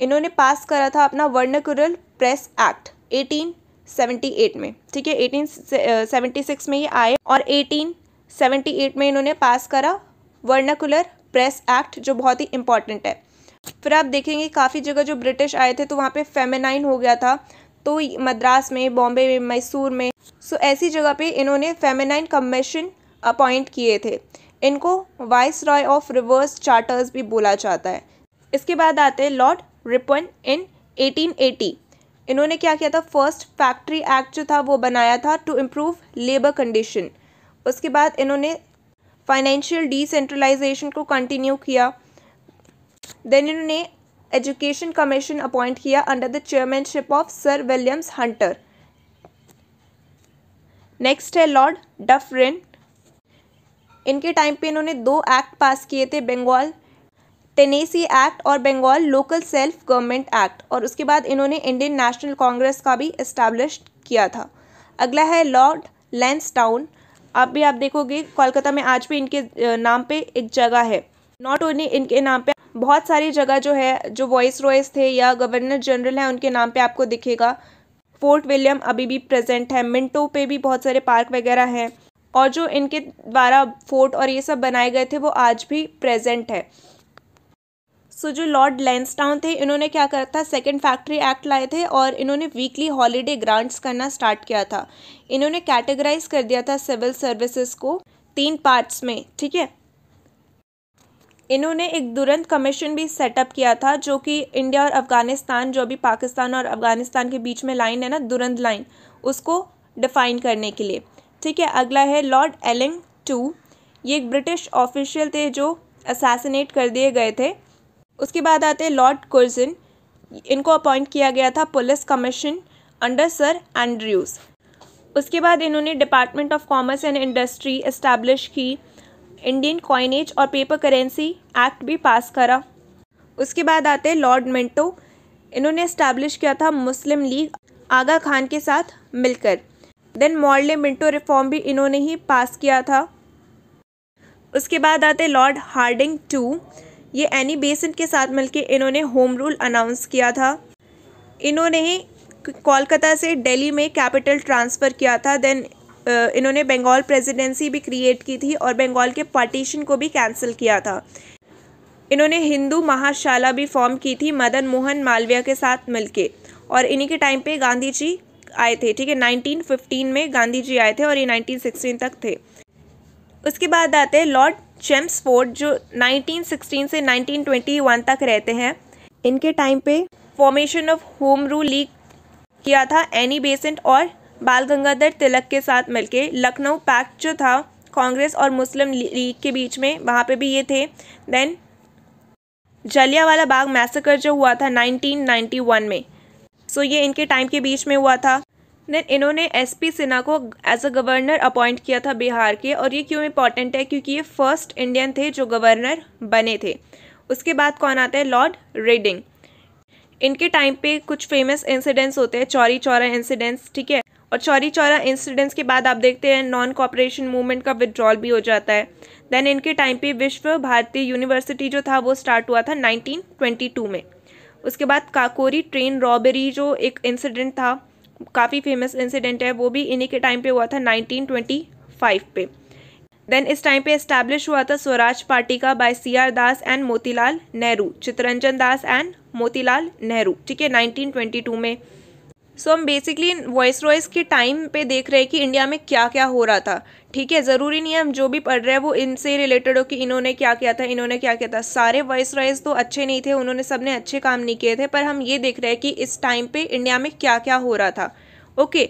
इन्होंने पास करा था अपना वर्णकुरल प्रेस एक्ट 1878 में ठीक है 1876 में ये आए और 1878 में इन्होंने पास करा वर्नाकुलर प्रेस एक्ट जो बहुत ही इंपॉर्टेंट है फिर आप देखेंगे काफ़ी जगह जो ब्रिटिश आए थे तो वहाँ पे फेमेनाइन हो गया था तो मद्रास में बॉम्बे में मैसूर में सो ऐसी जगह पे इन्होंने फेमेनाइन कमीशन अपॉइंट किए थे इनको viceroy of reverse characters भी बोला जाता है इसके बाद आते हैं लॉर्ड रिपन इन एटीन इन्होंने क्या किया था फर्स्ट फैक्ट्री एक्ट जो था वो बनाया था टू इम्प्रूव लेबर कंडीशन उसके बाद इन्होंने फाइनेंशियल डिसेंट्रलाइजेशन को कंटिन्यू किया देन इन्होंने एजुकेशन कमीशन अपॉइंट किया under the chairmanship of Sir Williams Hunter next है लॉर्ड डफरिन इनके टाइम पे इन्होंने दो एक्ट पास किए थे बंगाल टेनेसी एक्ट और Bengal local self government act और उसके बाद इन्होंने इंडियन नेशनल कांग्रेस का भी इस्टेब्लिश किया था अगला है लॉर्ड लेंसटाउन अब भी आप देखोगे कोलकाता में आज भी इनके नाम पे एक जगह है नॉट ओनली इनके नाम पे बहुत सारी जगह जो है जो वॉइस रॉयस थे या गवर्नर जनरल हैं उनके नाम पे आपको दिखेगा फोर्ट विलियम अभी भी प्रेजेंट है मिंटो पे भी बहुत सारे पार्क वगैरह हैं और जो इनके द्वारा फोर्ट और ये सब बनाए गए थे वो आज भी प्रेजेंट है सो so, जो लॉर्ड लेंसटाउन थे इन्होंने क्या करा था सेकेंड फैक्ट्री एक्ट लाए थे और इन्होंने वीकली हॉलीडे ग्रांट्स करना स्टार्ट किया था इन्होंने कैटेगराइज कर दिया था सिविल सर्विसेज को तीन पार्ट्स में ठीक है इन्होंने एक दुरंत कमीशन भी सेटअप किया था जो कि इंडिया और अफ़गानिस्तान जो अभी पाकिस्तान और अफ़गानिस्तान के बीच में लाइन है ना दुरंत लाइन उसको डिफ़ाइन करने के लिए ठीक है अगला है लॉर्ड एलिंग टू ये एक ब्रिटिश ऑफिशियल थे जो असासिनेट कर दिए गए थे उसके बाद आते हैं लॉर्ड कुर्जन इनको अपॉइंट किया गया था police commission under Sir Andrews उसके बाद इन्होंने department of commerce and industry establish की इंडियन कॉइनेज और पेपर करेंसी एक्ट भी पास करा उसके बाद आते हैं लॉर्ड मिंटो इन्होंने इस्टेब्लिश किया था मुस्लिम लीग आगा खान के साथ मिलकर देन मॉर्ले मिंटो रिफॉर्म भी इन्होंने ही पास किया था उसके बाद आते लॉर्ड हार्डिंग टू ये एनी बेसन के साथ मिलकर इन्होंने होम रूल अनाउंस किया था इन्होंने ही कोलकाता से दिल्ली में कैपिटल ट्रांसफ़र किया था देन इन्होंने बंगाल प्रेसिडेंसी भी क्रिएट की थी और बंगाल के पार्टीशन को भी कैंसिल किया था इन्होंने हिंदू महाशाला भी फॉर्म की थी मदन मोहन मालविया के साथ मिलके और इन्हीं के टाइम पे गांधी जी आए थे ठीक है 1915 में गांधी जी आए थे और ये 1916 तक थे उसके बाद आते हैं लॉर्ड चेम्सफोर्ड जो 1916 से 1921 तक रहते हैं इनके टाइम पे formation of Home Rule League किया था एनी बेसेंट और बाल गंगाधर तिलक के साथ मिलकर लखनऊ पैक्ट जो था कांग्रेस और मुस्लिम लीग के बीच में वहाँ पे भी ये थे देन जलियावाला बाग मैसेकर जो हुआ था 1991 में सो so, ये इनके टाइम के बीच में हुआ था देन इन्होंने एसपी सिन्हा को एज अ गवर्नर अपॉइंट किया था बिहार के और ये क्यों इम्पॉर्टेंट है क्योंकि ये फर्स्ट इंडियन थे जो गवर्नर बने थे उसके बाद कौन आता है लॉर्ड रेडिंग इनके टाइम पे कुछ फेमस इंसिडेंट्स होते हैं चौरी चौरा इंसिडेंट्स ठीक है और चौरी चौरा इंसिडेंट्स के बाद आप देखते हैं नॉन कॉपरेशन मूवमेंट का विदड्रॉल भी हो जाता है देन इनके टाइम पे विश्व भारती यूनिवर्सिटी जो था वो स्टार्ट हुआ था 1922 में उसके बाद काकोरी ट्रेन रॉबरी जो एक इंसिडेंट था काफ़ी फेमस इंसिडेंट है वो भी इन्हीं के टाइम पे हुआ था 1925 पे देन इस टाइम पे इस्टेब्लिश हुआ था स्वराज पार्टी का by C R Das and Motilal Nehru Chittaranjan Das and Motilal Nehru ठीक है नाइनटीन में सो हम बेसिकली वॉइस रॉयस के टाइम पे देख रहे हैं कि इंडिया में क्या क्या हो रहा था ठीक है ज़रूरी नहीं है हम जो भी पढ़ रहे हैं वो इनसे रिलेटेड हो कि इन्होंने क्या किया था इन्होंने क्या किया था सारे वॉइस रॉयस तो अच्छे नहीं थे उन्होंने सब ने अच्छे काम नहीं किए थे पर हम ये देख रहे हैं कि इस टाइम पर इंडिया में क्या क्या हो रहा था ओके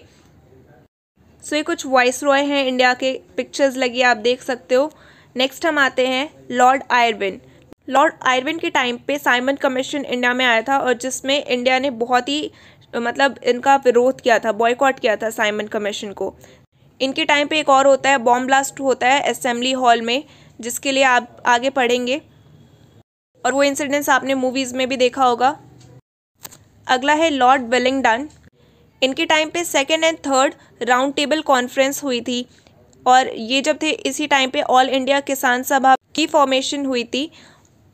सो ये कुछ वॉइस रॉय हैं इंडिया के पिक्चर्स लगी आप देख सकते हो नेक्स्ट हम आते हैं लॉर्ड आयरविन लॉर्ड आयरविन के टाइम पे साइमन कमीशन इंडिया में आया था और जिसमें इंडिया ने बहुत ही मतलब इनका विरोध किया था बॉयकॉट किया था साइमन कमीशन को इनके टाइम पे एक और होता है बॉम्ब ब्लास्ट होता है असेंबली हॉल में जिसके लिए आप आगे पढ़ेंगे और वो इंसिडेंट्स आपने मूवीज़ में भी देखा होगा अगला है लॉर्ड वेलिंगटन इनके टाइम पे second and third round table conference हुई थी और ये जब थे इसी टाइम पे ऑल इंडिया किसान सभा की फॉर्मेशन हुई थी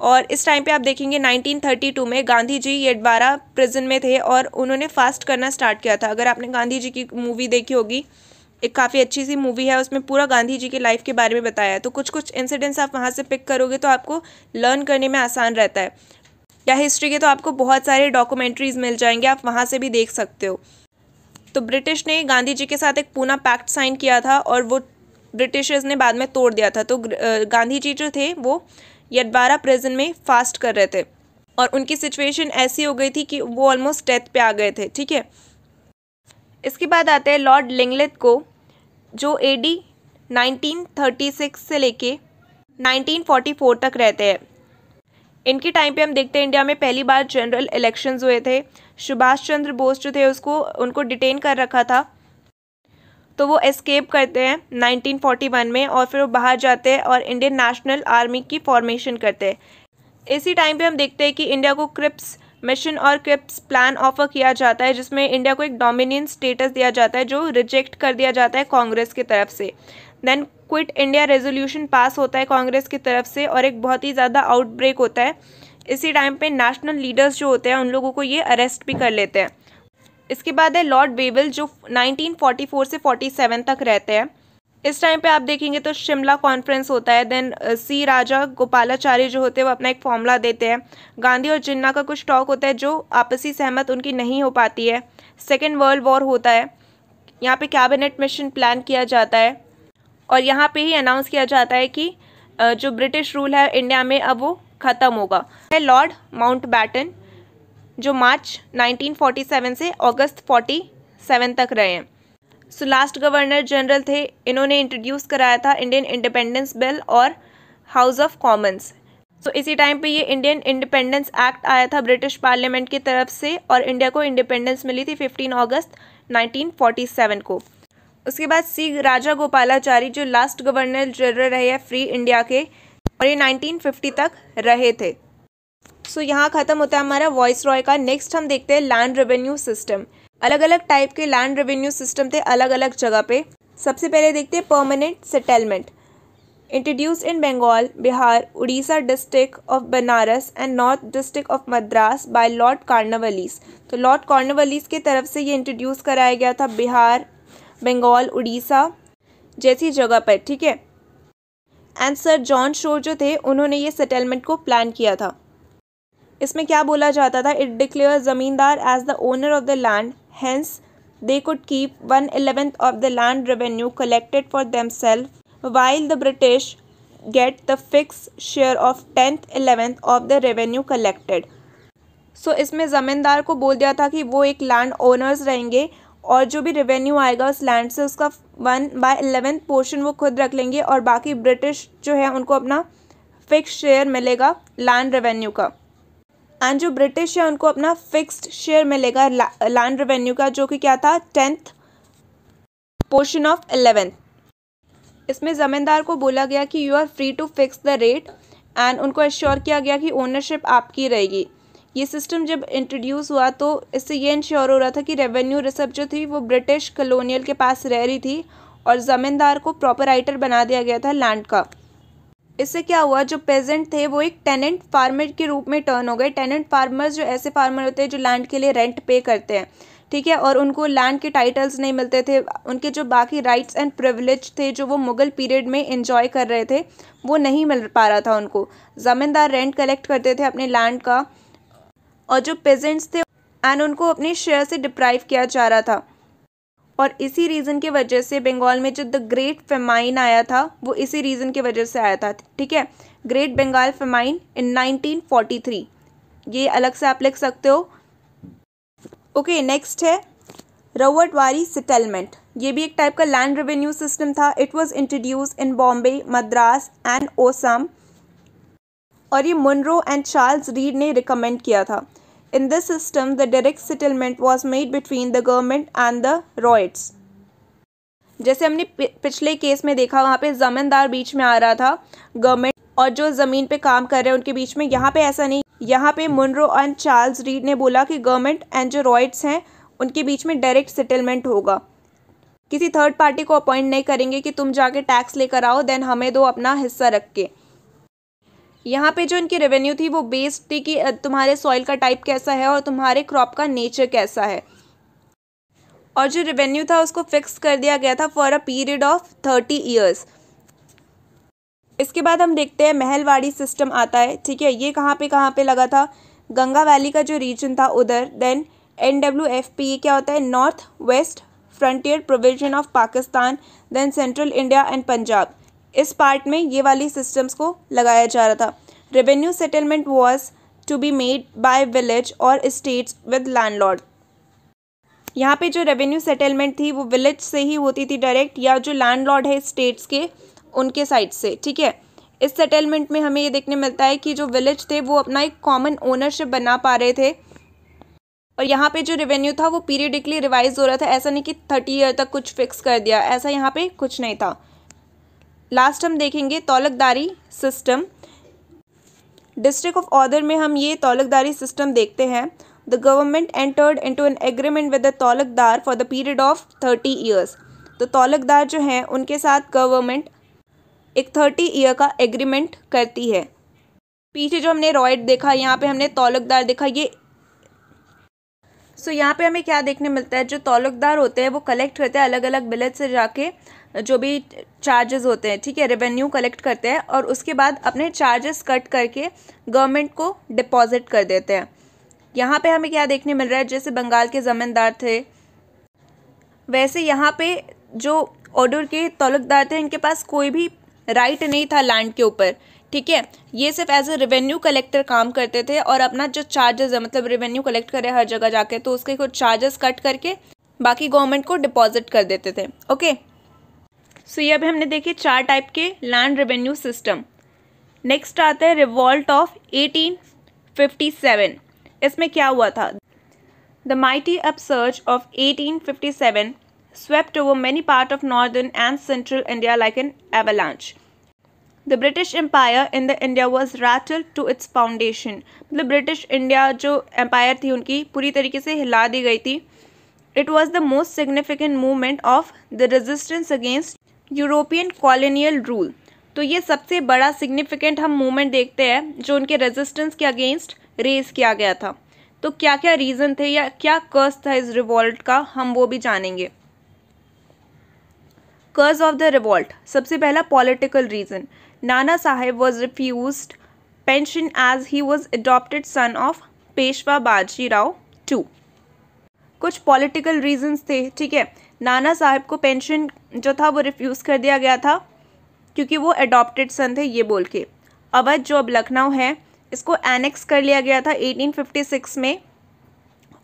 और इस टाइम पे आप देखेंगे 1932 में गांधी जी ये दोबारा प्रिजन में थे और उन्होंने फास्ट करना स्टार्ट किया था अगर आपने गांधी जी की मूवी देखी होगी एक काफ़ी अच्छी सी मूवी है उसमें पूरा गांधी जी के लाइफ के बारे में बताया है तो कुछ कुछ इंसिडेंट्स आप वहाँ से पिक करोगे तो आपको लर्न करने में आसान रहता है या हिस्ट्री के तो आपको बहुत सारे डॉक्यूमेंट्रीज मिल जाएंगे आप वहाँ से भी देख सकते हो तो ब्रिटिश ने गांधी जी के साथ एक पूना पैक्ट साइन किया था और वो ब्रिटिशर्स ने बाद में तोड़ दिया था तो गांधी जी जो थे वो यडवारा प्रिजन में फास्ट कर रहे थे और उनकी सिचुएशन ऐसी हो गई थी कि वो ऑलमोस्ट डेथ पे आ गए थे ठीक है इसके बाद आते हैं लॉर्ड लिंगलेथ को जो ए डी से लेके नाइनटीन तक रहते हैं इनके टाइम पे हम देखते हैं इंडिया में पहली बार जनरल इलेक्शंस हुए थे सुभाष चंद्र बोस जो थे उसको उनको डिटेन कर रखा था तो वो एस्केप करते हैं 1941 में और फिर वो बाहर जाते हैं और इंडियन नेशनल आर्मी की फॉर्मेशन करते हैं इसी टाइम पे हम देखते हैं कि इंडिया को क्रिप्स मिशन और क्रिप्स प्लान ऑफर किया जाता है जिसमें इंडिया को एक डोमिनियन स्टेटस दिया जाता है जो रिजेक्ट कर दिया जाता है कांग्रेस की तरफ से then Quit India resolution pass होता है कांग्रेस की तरफ से और एक बहुत ही ज़्यादा आउटब्रेक होता है इसी टाइम पे नेशनल लीडर्स जो होते हैं उन लोगों को ये अरेस्ट भी कर लेते हैं इसके बाद है लॉर्ड बेवल जो 1944 से 47 तक रहते हैं इस टाइम पे आप देखेंगे तो शिमला कॉन्फ्रेंस होता है देन सी राजा गोपालाचार्य जो होते हैं वो अपना एक फॉर्मूला देते हैं गांधी और जिन्ना का कुछ टॉक होता है जो आपसी सहमत उनकी नहीं हो पाती है सेकेंड वर्ल्ड वॉर होता है यहाँ पे कैबिनेट मिशन प्लान किया जाता है और यहाँ पे ही अनाउंस किया जाता है कि जो ब्रिटिश रूल है इंडिया में अब वो ख़त्म होगा लॉर्ड माउंट बैटन जो मार्च 1947 से अगस्त 47 तक रहे हैं सो लास्ट गवर्नर जनरल थे इन्होंने इंट्रोड्यूस कराया था इंडियन इंडिपेंडेंस बिल और हाउस ऑफ कॉमन्स सो इसी टाइम पे ये इंडियन इंडिपेंडेंस एक्ट आया था ब्रिटिश पार्लियामेंट की तरफ से और इंडिया को इंडिपेंडेंस मिली थी 15 अगस्त 1947 को उसके बाद सी राजा गोपालाचारी जो लास्ट गवर्नर जनरल रहे हैं फ्री इंडिया के और ये 1950 तक रहे थे सो so, यहाँ ख़त्म होता है हमारा वॉइस रॉय का नेक्स्ट हम देखते हैं लैंड रेवेन्यू सिस्टम अलग अलग टाइप के लैंड रेवेन्यू सिस्टम थे अलग अलग जगह पे सबसे पहले देखते हैं permanent settlement introduce in Bengal Bihar Orissa district of Banaras and north district of Madras by Lord Cornwallis तो लॉर्ड कार्नवलीस के तरफ से ये इंट्रोड्यूस कराया गया था बिहार बंगाल उड़ीसा जैसी जगह पर ठीक है एंड सर जॉन शोर जो थे उन्होंने ये सेटलमेंट को प्लान किया था इसमें क्या बोला जाता था it declare zamindar as the owner of the land hence they could keep one eleventh of the land revenue collected for them self while the British get the fix share of tenth eleventh of the revenue collected so इसमें ज़मींदार को बोल दिया था कि वो एक land owners रहेंगे और जो भी रेवेन्यू आएगा उस लैंड से उसका वन बाय एलेवेंथ पोर्शन वो खुद रख लेंगे और बाकी ब्रिटिश जो है उनको अपना फिक्स शेयर मिलेगा लैंड रेवेन्यू का एंड जो ब्रिटिश है उनको अपना फिक्स्ड शेयर मिलेगा लैंड रेवेन्यू का जो कि क्या था टेंथ पोर्शन ऑफ एलेवेंथ इसमें ज़मींदार को बोला गया कि you are free to fix the rate and उनको एश्योर किया गया कि ओनरशिप आपकी रहेगी ये सिस्टम जब इंट्रोड्यूस हुआ तो इससे ये इंश्योर हो रहा था कि रेवेन्यू रिसप जो थी वो ब्रिटिश कलोनियल के पास रह रही थी और ज़मींदार को प्रॉपर राइटर बना दिया गया था लैंड का इससे क्या हुआ जो पेजेंट थे वो एक टेनेंट फार्मर के रूप में टर्न हो गए टेनेंट फार्मर्स जो ऐसे फार्मर होते हैं जो लैंड के लिए रेंट पे करते हैं ठीक है और उनको लैंड के टाइटल्स नहीं मिलते थे उनके जो बाकी राइट्स एंड प्रिविलेज थे जो वो मुग़ल पीरियड में इंजॉय कर रहे थे वो नहीं मिल पा रहा था उनको ज़मींदार रेंट कलेक्ट करते थे अपने लैंड का और जो पेजेंट्स थे एंड उनको अपने शेयर से डिप्राइव किया जा रहा था और इसी रीज़न की वजह से बंगाल में जो द ग्रेट फेमाइन आया था वो इसी रीज़न की वजह से आया था ठीक है ग्रेट बंगाल फेमाइन इन 1943 ये अलग से आप लिख सकते हो ओके नेक्स्ट है वारी सेटलमेंट ये भी एक टाइप का लैंड रेवेन्यू सिस्टम था it was introduce in Bombay Madras and Assam और ये मुनरो एंड चार्ल्स रीड ने रिकमेंड किया था In this system, the direct settlement was made between the government and the royals. जैसे हमने पिछले केस में देखा वहाँ पे जमींदार बीच में आ रहा था गवर्नमेंट और जो ज़मीन पे काम कर रहे हैं उनके बीच में यहाँ पे ऐसा नहीं यहाँ पे मुनरो एंड चार्ल्स रीड ने बोला कि गवर्नमेंट एंड जो रॉयट्स हैं उनके बीच में डायरेक्ट सेटलमेंट होगा किसी थर्ड पार्टी को अपॉइंट नहीं करेंगे कि तुम जाके टैक्स लेकर आओ देन हमें दो अपना हिस्सा रख के यहाँ पे जो इनकी रेवेन्यू थी वो बेस्ड थी कि तुम्हारे सॉइल का टाइप कैसा है और तुम्हारे क्रॉप का नेचर कैसा है और जो रेवेन्यू था उसको फिक्स कर दिया गया था for a period of thirty years इसके बाद हम देखते हैं महलवाड़ी सिस्टम आता है ठीक है ये कहाँ पे कहाँ पे लगा था गंगा वैली का जो रीजन था उधर then N W F P ये क्या होता है North West Frontier provision of Pakistan then central India and Punjab इस पार्ट में ये वाली सिस्टम्स को लगाया जा रहा था revenue settlement was to be made by village और इस्टेट्स विद लैंडलॉर्ड यहाँ पे जो रेवेन्यू सेटलमेंट थी वो विलेज से ही होती थी डायरेक्ट या जो लैंडलॉर्ड है स्टेट्स के उनके साइड से ठीक है इस सेटलमेंट में हमें ये देखने मिलता है कि जो विलेज थे वो अपना एक कॉमन ओनरशिप बना पा रहे थे और यहाँ पे जो रेवेन्यू था वो पीरियडिकली रिवाइज हो रहा था ऐसा नहीं कि थर्टी ईयर तक कुछ फिक्स कर दिया ऐसा यहाँ पे कुछ नहीं था लास्ट हम देखेंगे taluqdari system district of Oudh में हम ये तौलकदारी सिस्टम देखते हैं the government entered into an agreement with the taluqdar for the period of thirty years तो तौलकदार जो हैं उनके साथ गवर्नमेंट एक थर्टी ईयर का एग्रीमेंट करती है पीछे जो हमने रॉयड देखा यहाँ पे हमने तौलकदार देखा ये सो so, यहाँ पे हमें क्या देखने मिलता है जो तौलकदार होते हैं वो कलेक्ट करते हैं अलग अलग बिलेट से जाके जो भी चार्जेस होते हैं ठीक है रेवेन्यू कलेक्ट करते हैं और उसके बाद अपने चार्जेस कट करके गवर्नमेंट को डिपॉजिट कर देते हैं यहाँ पे हमें क्या देखने मिल रहा है जैसे बंगाल के ज़मींदार थे वैसे यहाँ पे जो ऑर्डर के तलुकदार थे इनके पास कोई भी राइट नहीं था लैंड के ऊपर ठीक है ये सिर्फ एज अ रेवेन्यू कलेक्टर काम करते थे और अपना जो चार्जेस है मतलब रेवेन्यू कलेक्ट करे हर जगह जाके तो उसके कुछ चार्जेस कट करके बाकी गवर्नमेंट को डिपॉजिट कर देते थे ओके सो ये अभी हमने देखे चार टाइप के लैंड रेवेन्यू सिस्टम नेक्स्ट आता है रिवॉल्ट ऑफ 1857 इसमें क्या हुआ था the mighty upsurge of 1857 swept over many part of northern and central India like an avalanche the British empire in the India was rattle to its foundation मतलब British India जो empire थी उनकी पूरी तरीके से हिला दी गई थी it was the most significant movement of the resistance against European colonial rule तो ये सबसे बड़ा सिग्निफिकेंट हम मूवमेंट देखते हैं जो उनके रेजिस्टेंस के अगेंस्ट रेज किया गया था तो क्या क्या रीज़न थे या क्या कर्ज था इस रिवॉल्ट का हम वो भी जानेंगे कर्ज ऑफ द रिवॉल्ट सबसे पहला political reason Nana Sahib was refuse pension as he was adopted son of Peshwa Baji Rao two कुछ पॉलिटिकल रीजंस थे ठीक है नाना साहब को पेंशन जो था वो रिफ्यूज़ कर दिया गया था क्योंकि वो एडॉप्टेड सन थे ये बोल के अवध जो अब लखनऊ है इसको एनेक्स कर लिया गया था 1856 में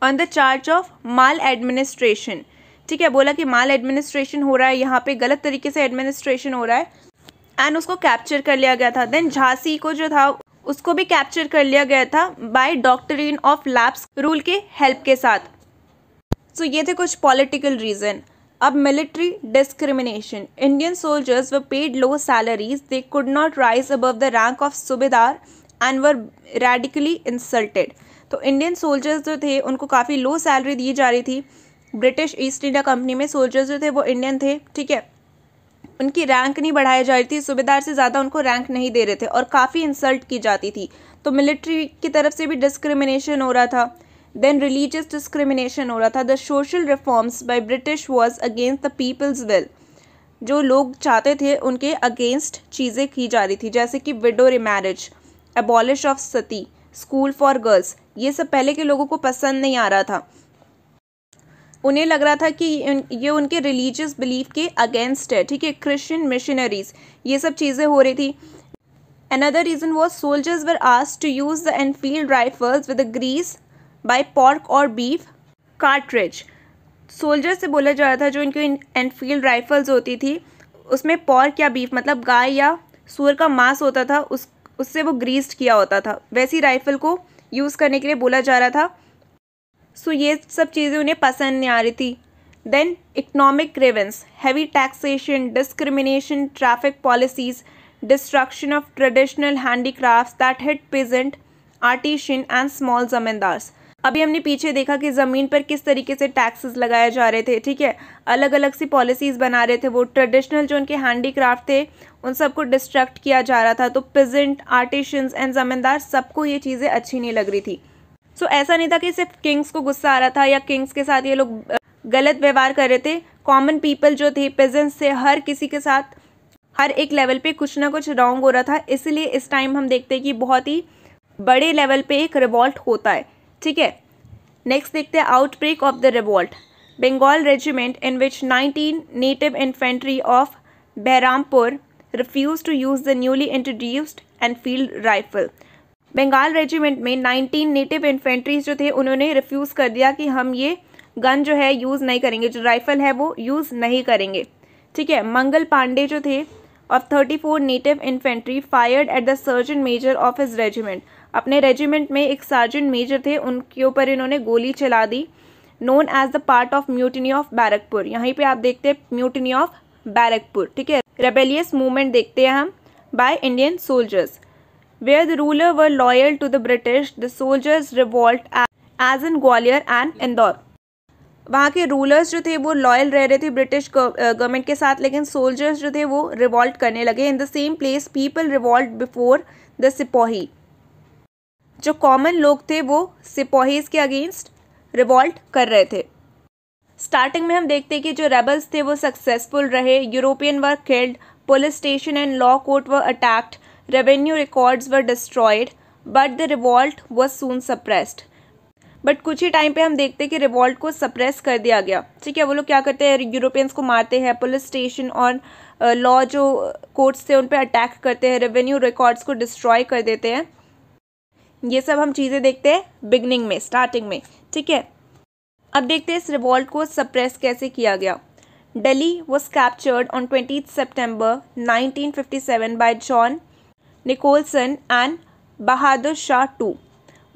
on the charge of maladministration ठीक है बोला कि माल एडमिनिस्ट्रेशन हो रहा है यहाँ पे गलत तरीके से एडमिनिस्ट्रेशन हो रहा है एंड उसको कैप्चर कर लिया गया था देन झांसी को जो था उसको भी कैप्चर कर लिया गया था by doctrine of lapse rule के हेल्प के साथ सो ये थे कुछ पॉलिटिकल रीज़न अब military discrimination Indian soldiers were paid low salaries they could not rise above the rank of subedar and were radically insulted तो इंडियन सोल्जर्स जो थे उनको काफ़ी लो सैलरी दी जा रही थी ब्रिटिश ईस्ट इंडिया कंपनी में सोल्जर्स जो थे वो इंडियन थे ठीक है उनकी रैंक नहीं बढ़ाई जा रही थी सूबेदार से ज़्यादा उनको रैंक नहीं दे रहे थे और काफ़ी इंसल्ट की जाती थी तो मिलिट्री की तरफ से भी डिस्क्रिमिनेशन हो रहा था देन रिलीजियस डिस्क्रिमिनेशन हो रहा था the social reforms by British was against the peoples will जो लोग चाहते थे उनके अगेंस्ट चीज़ें की जा रही थी जैसे कि widow remarriage abolish of sati school for girls ये सब पहले के लोगों को पसंद नहीं आ रहा था उन्हें लग रहा था कि ये उनके रिलीजियस बिलीफ के अगेंस्ट है ठीक है क्रिश्चियन मिशनरीज ये सब चीज़ें हो रही थी another reason was soldiers were asked to use the Enfield rifles with grease by pork और बीफ कार्ट्रिज सोल्जर से बोला जा रहा था जो इनकी एनफील्ड राइफल्स होती थी उसमें पॉर्क या बीफ मतलब गाय या सूअर का मांस होता था उस उससे वो ग्रीस्ड किया होता था वैसी राइफल को यूज़ करने के लिए बोला जा रहा था सो ये सब चीज़ें उन्हें पसंद नहीं आ रही थी then economic grievance heavy taxation discrimination traffic policies destruction of traditional handicraft that hit present artisan and small zamindars अभी हमने पीछे देखा कि ज़मीन पर किस तरीके से टैक्सेस लगाए जा रहे थे ठीक है अलग अलग सी पॉलिसीज़ बना रहे थे वो ट्रेडिशनल जो उनके हैंडीक्राफ्ट थे उन सबको डिस्ट्रक्ट किया जा रहा था तो पेजेंट आर्टिशंस एंड ज़मींदार सबको ये चीज़ें अच्छी नहीं लग रही थी सो so, ऐसा नहीं था कि सिर्फ किंग्स को गुस्सा आ रहा था या किंग्स के साथ ये लोग गलत व्यवहार कर रहे थे कॉमन पीपल जो थे पेजेंट्स थे हर किसी के साथ हर एक लेवल पे कुछ ना कुछ रॉन्ग हो रहा था इसलिए इस टाइम हम देखते हैं कि बहुत ही बड़े लेवल पे एक रिवॉल्ट होता है ठीक है नेक्स्ट देखते हैं outbreak of the revolt Bengal regiment in which 19 native infantry of Berhampore refuse to use the newly introduced Enfield rifle Bengal regiment में 19 नेटिव इन्फेंट्रीज जो थे उन्होंने रिफ्यूज़ कर दिया कि हम ये गन जो है यूज़ नहीं करेंगे जो राइफल है वो यूज़ नहीं करेंगे ठीक है मंगल पांडे जो थे of 34 native infantry fired at the surgeon major of his regiment अपने रेजिमेंट में एक सार्जेंट मेजर थे उनके ऊपर इन्होंने गोली चला दी known as the part of mutiny of Barrackpore यहीं पे आप देखते हैं म्यूटनी ऑफ बैरकपुर ठीक है रेबेलियस मूवमेंट देखते हैं हम by Indian soldiers where the ruler were loyal to the British the soldiers revolt as in Gwalior and Indore वहाँ के रूलर्स जो थे वो लॉयल रह रहे थे ब्रिटिश गवर्नमेंट के साथ लेकिन सोल्जर्स जो थे वो रिवॉल्ट करने लगे in the same place people revolt before the sepoy जो कॉमन लोग थे वो सिपाहीज के अगेंस्ट रिवॉल्ट कर रहे थे स्टार्टिंग में हम देखते कि जो रेबल्स थे वो सक्सेसफुल रहे European were killed police station and law court were attacked revenue records were destroyed but the revolt was soon suppressed but कुछ ही टाइम पे हम देखते हैं कि रिवॉल्ट को सप्रेस कर दिया गया ठीक है वो लोग क्या करते हैं यूरोपियंस को मारते हैं पुलिस स्टेशन और लॉ uh, जो कोर्ट्स थे उन पर अटैक करते हैं रेवेन्यू रिकॉर्ड्स को डिस्ट्रॉय कर देते हैं ये सब हम चीज़ें देखते हैं बिगनिंग में स्टार्टिंग में ठीक है अब देखते हैं इस रिवॉल्ट को सप्रेस कैसे किया गया Delhi was captured on twenty September seven by John Nicholson and Bahadur Shah two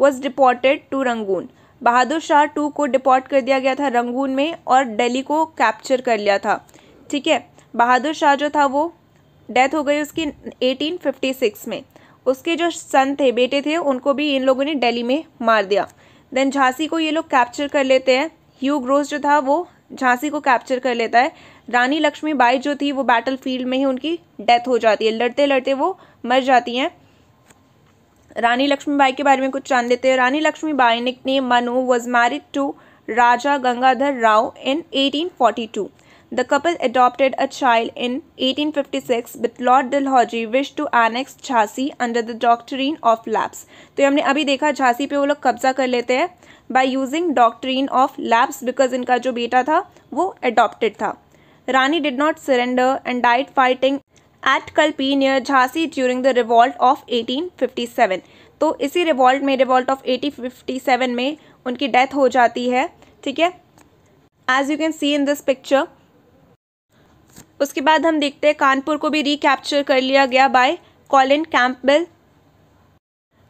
was deported to Rangoon Bahadur Shah two को डिपोर्ट कर दिया गया था रंगून में और डेली को कैप्चर कर लिया था ठीक है बहादुर शाह जो था वो डेथ हो गई उसकी 1856 में उसके जो सन थे बेटे थे उनको भी इन लोगों ने दिल्ली में मार दिया देन झांसी को ये लोग कैप्चर कर लेते हैं ह्यू ग्रोस जो था वो झांसी को कैप्चर कर लेता है रानी लक्ष्मी बाई जो थी वो बैटल फील्ड में ही उनकी डेथ हो जाती है लड़ते लड़ते वो मर जाती हैं रानी लक्ष्मी बाई के बारे में कुछ जान लेते हैं Rani Lakshmi nickname Manu was married to Raja Gangadhar Rao in 1842 The couple adopted a child in 1856, but Lord Dalhousie wished to annex Jhansi under the doctrine of lapse. तो हमने अभी देखा झांसी पे वो लोग कब्जा कर लेते हैं by using doctrine of lapse because इनका जो बेटा था वो adopted था Rani did not surrender and died fighting at Kalpi near Jhansi during the revolt of 1857. तो इसी रिवॉल्ट में रिवॉल्ट ऑफ 1857 में उनकी डेथ हो जाती है ठीक है as you can see in this picture उसके बाद हम देखते हैं कानपुर को भी रिकैप्चर कर लिया गया बाय कॉलिन कैंपबेल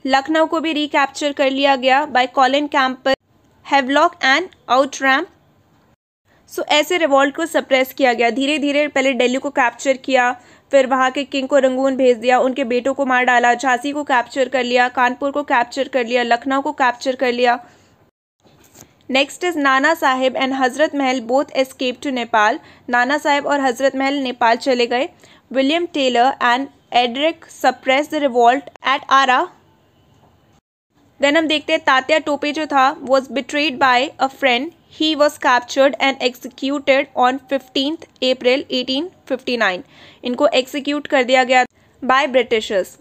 लखनऊ को भी रिकैप्चर कर लिया गया by Colin Campbell Havelock and Outram so ऐसे रिवॉल्ट को सप्रेस किया गया धीरे धीरे पहले दिल्ली को कैप्चर किया फिर वहाँ के किंग को रंगून भेज दिया उनके बेटों को मार डाला झांसी को कैप्चर कर लिया कानपुर को कैप्चर कर लिया लखनऊ को कैप्चर कर लिया नेक्स्ट इज़ नाना साहेब एंड हज़रत महल बोथ एस्केप टू नेपाल नाना साहेब और हज़रत महल नेपाल चले गए William Taylor and Edric suppress the revolt at Arrah then हम देखते हैं तात्या टोपे जो था was betrayed by a friend he was captured and executed on fifteenth April nine इनको एग्जीक्यूट कर दिया गया बाय ब्रिटिशर्स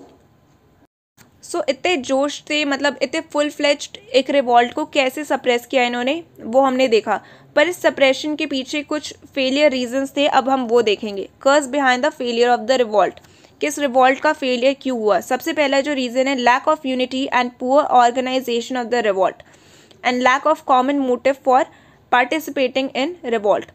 सो so, इतने जोश से मतलब इतने फुल फ्लेज्ड एक रिवॉल्ट को कैसे सप्रेस किया इन्होंने वो हमने देखा पर इस सप्रेशन के पीछे कुछ फेलियर रीजंस थे अब हम वो देखेंगे causes behind the failure of the revolt किस रिवॉल्ट का फेलियर क्यों हुआ सबसे पहला जो रीज़न है lack of unity and poor organisation of the revolt and lack of common motive for participating in revolt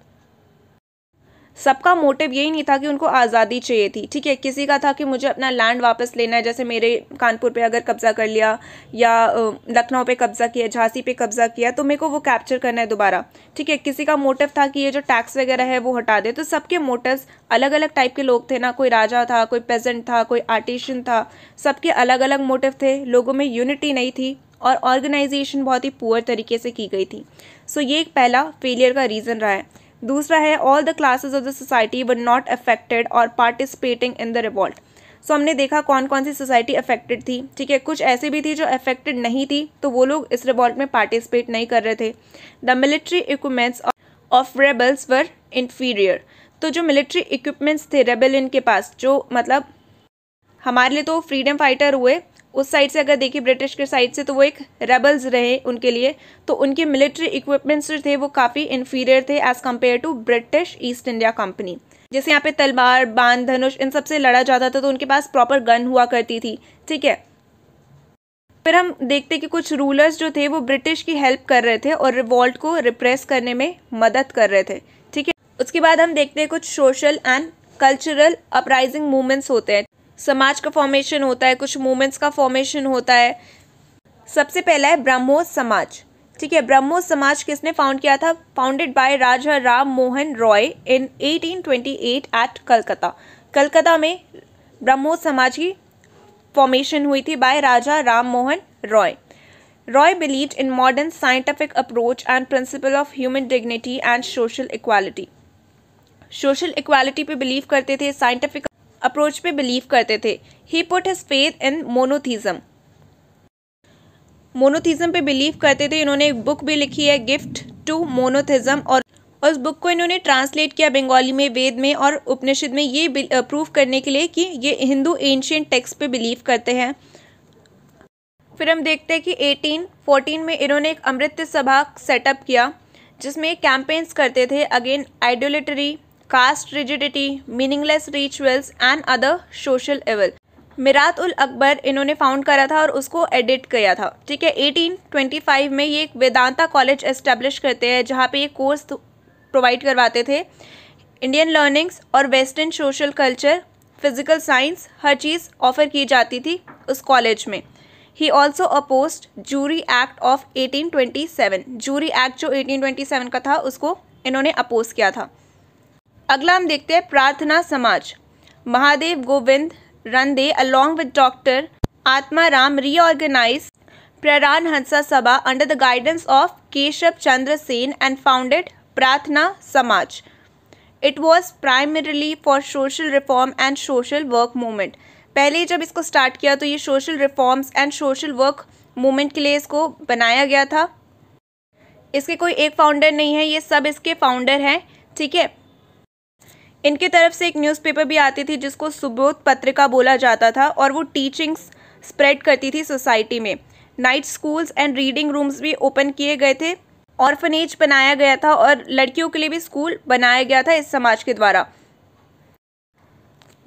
सबका मोटिव यही नहीं था कि उनको आज़ादी चाहिए थी ठीक है किसी का था कि मुझे अपना लैंड वापस लेना है जैसे मेरे कानपुर पे अगर कब्ज़ा कर लिया या लखनऊ पे कब्ज़ा किया झांसी पे कब्ज़ा किया तो मेरे को वो कैप्चर करना है दोबारा ठीक है किसी का मोटिव था कि ये जो टैक्स वगैरह है वो हटा दे तो सबके मोटिव अलग अलग टाइप के लोग थे ना कोई राजा था कोई पेजेंट था कोई आर्टिशन था सबके अलग अलग मोटिव थे लोगों में यूनिटी नहीं थी और ऑर्गेनाइजेशन बहुत ही पुअर तरीके से की गई थी सो ये एक पहला फेलियर का रीज़न रहा है दूसरा है all the classes of the society were not affected और participating in the revolt so हमने देखा कौन कौन सी सोसाइटी अफेक्टेड थी ठीक है कुछ ऐसी भी थी जो अफेक्टेड नहीं थी तो वो लोग इस रिवॉल्ट में पार्टिसिपेट नहीं कर रहे थे the military equipments of rebels were inferior तो जो मिलिट्री इक्विपमेंट्स थे रेबल इनके पास जो मतलब हमारे लिए तो फ्रीडम फाइटर हुए उस साइड से अगर देखिए ब्रिटिश के साइड से तो वो एक रेबल्स रहे उनके लिए तो उनके मिलिट्री इक्विपमेंट्स जो थे वो काफ़ी इन्फीरियर थे as compare to British East India Company जैसे यहाँ पे तलवार बांध धनुष इन सबसे लड़ा जाता था तो उनके पास प्रॉपर गन हुआ करती थी ठीक है फिर हम देखते कि कुछ रूलर्स जो थे वो ब्रिटिश की हेल्प कर रहे थे और रिवॉल्ट को रिप्रेस करने में मदद कर रहे थे ठीक है उसके बाद हम देखते हैं कुछ social and cultural uprising movements होते हैं समाज का फॉर्मेशन होता है कुछ मूवमेंट्स का फॉर्मेशन होता है सबसे पहला है ब्रह्मोस समाज ठीक है ब्रह्मो समाज किसने फाउंड किया था founded by Raja Ram Mohan Roy in 1828 at Calcutta Calcutta में ब्रह्मो समाज की फॉर्मेशन हुई थी by Raja Ram Mohan Roy Roy believe in modern scientific approach and principle of human dignity and social equality social equality पे बिलीव करते थे साइंटिफिक अप्रोच पे बिलीव करते थे he put his faith in monotheism monotheism पे बिलीव करते थे इन्होंने एक बुक भी लिखी है गिफ्ट टू मोनोथिज़म और उस बुक को इन्होंने ट्रांसलेट किया बंगाली में वेद में और उपनिषद में ये प्रूव करने के लिए कि ये हिंदू एंशियंट टेक्स्ट पे बिलीव करते हैं फिर हम देखते हैं कि 1814 में इन्होंने एक अमृत सभा सेटअप किया जिसमें कैंपेन्स करते थे against idolatry caste rigidity, meaningless rituals and other social evil. Mirat ul Akbar इन्होंने फाउंड करा था और उसको एडिट किया था ठीक है 1825 में ये एक वेदांता कॉलेज एस्टेब्लिश करते हैं जहाँ पे ये कोर्स तो प्रोवाइड करवाते थे इंडियन लर्निंग्स और western social culture physical science हर चीज़ ऑफर की जाती थी उस कॉलेज में ही also opposed jury act of 1827 jury act जो 1827 का था उसको इन्होंने अपोज किया था अगला हम देखते हैं Prarthana Samaj Mahadev Govind Ranade along with doctor Atma Ram reorganise Paramahansa Sabha under the guidance of Keshav Chandra Sen and founded Prarthana Samaj it was primarily for social reform and social work movement पहले जब इसको स्टार्ट किया तो ये social reforms and social work movement के लिए इसको बनाया गया था इसके कोई एक फाउंडर नहीं है ये सब इसके फाउंडर हैं ठीक है इनके तरफ से एक न्यूज़पेपर भी आती थी जिसको सुबोध पत्रिका बोला जाता था और वो टीचिंग्स स्प्रेड करती थी सोसाइटी में night schools and reading rooms भी ओपन किए गए थे ऑर्फनेज बनाया गया था और लड़कियों के लिए भी स्कूल बनाया गया था इस समाज के द्वारा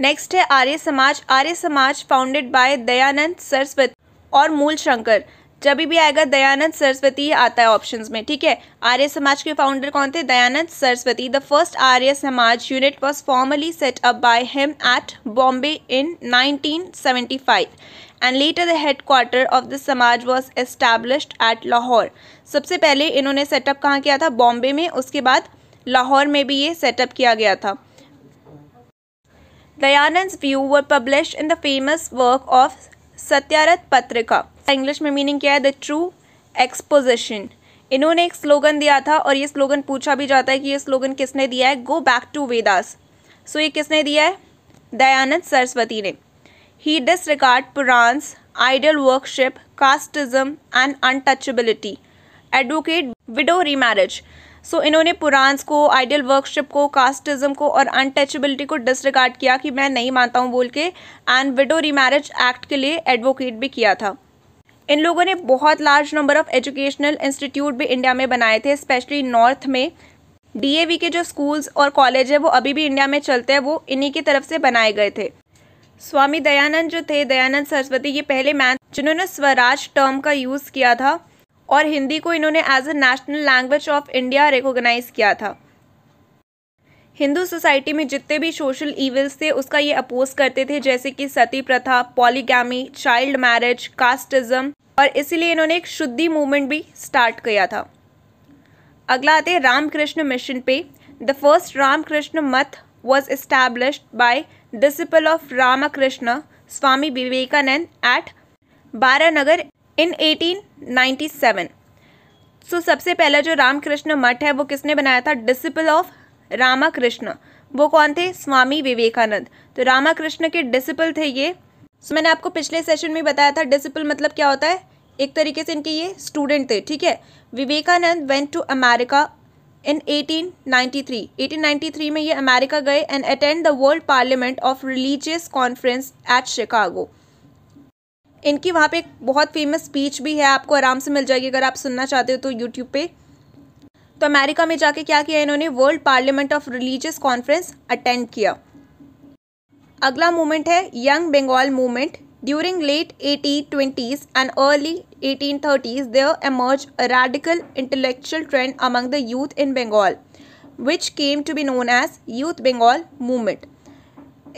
नेक्स्ट है आर्य समाज आर्य समाज फाउंडेड बाय दयानंद सरस्वती और मूल शंकर जब भी आएगा दयानंद सरस्वती आता है ऑप्शंस में ठीक है आर्य समाज के फाउंडर कौन थे Dayanand Saraswati the first Arya Samaj unit was formally set up by him at Bombay in nineteen and later the headquarter of the Samaj was established at Lahore सबसे पहले इन्होंने सेटअप कहाँ किया था बॉम्बे में उसके बाद लाहौर में भी ये सेटअप किया गया था Dayanand view were publish in the famous work of Satyarth Patrika English में मीनिंग क्या है द ट्रू एक्सपोजिशन इन्होंने एक स्लोगन दिया था और ये स्लोगन पूछा भी जाता है कि ये स्लोगन किसने दिया है go back to Vedas so ये किसने दिया है दयानंद सरस्वती ने ही record Puranas idol worship casteism and untouchability advocate widow remarriage so इन्होंने पुरान्स को आइडियल वर्कशिप को कास्टिज्म को और अनटचबिलिटी को डिसरिकार्ड किया कि मैं नहीं मानता हूँ बोल के एंड विडो रीमैरिज एक्ट के लिए एडवोकेट भी किया था इन लोगों ने बहुत large number of educational institute भी इंडिया में बनाए थे स्पेशली नॉर्थ में डीएवी के जो स्कूल्स और कॉलेज है वो अभी भी इंडिया में चलते हैं वो इन्हीं की तरफ से बनाए गए थे स्वामी दयानंद जो थे दयानंद सरस्वती ये पहले मैन जिन्होंने स्वराज टर्म का यूज़ किया था और हिंदी को इन्होंने as a national language of India recognise किया था हिंदू सोसाइटी में जितने भी सोशल इवेंट्स थे उसका ये अपोज करते थे जैसे कि सती प्रथा पॉलीगैमी चाइल्ड मैरिज कास्टिज्म और इसीलिए इन्होंने एक शुद्धि मूवमेंट भी स्टार्ट किया था अगला आते हैं रामकृष्ण मिशन पे the first Ramakrishna Math was establish by disciple of Ramakrishna Swami Vivekananda at Baranagar in 1897 so so, सबसे पहला जो रामकृष्ण मठ है वो किसने बनाया था डिसिपल ऑफ रामाकृष्ण वो कौन थे स्वामी विवेकानंद तो रामाकृष्ण के डिसिपल थे ये सो मैंने आपको पिछले सेशन में बताया था डिसिप्लिन मतलब क्या होता है एक तरीके से इनके ये स्टूडेंट थे ठीक है Vivekananda went to America in 1893 1893 में ये अमेरिका गए and attend the world parliament of religious conference at Chicago इनकी वहाँ पे एक बहुत फेमस स्पीच भी है आपको आराम से मिल जाएगी अगर आप सुनना चाहते हो तो यूट्यूब पे तो अमेरिका में जाके क्या किया इन्होंने world parliament of religious conference attend किया अगला मूवमेंट है young Bengal movement during late eighteen twenties and early eighteen thirties there emerge radical intellectual trend among the youth in Bengal which came to be known as youth Bengal movement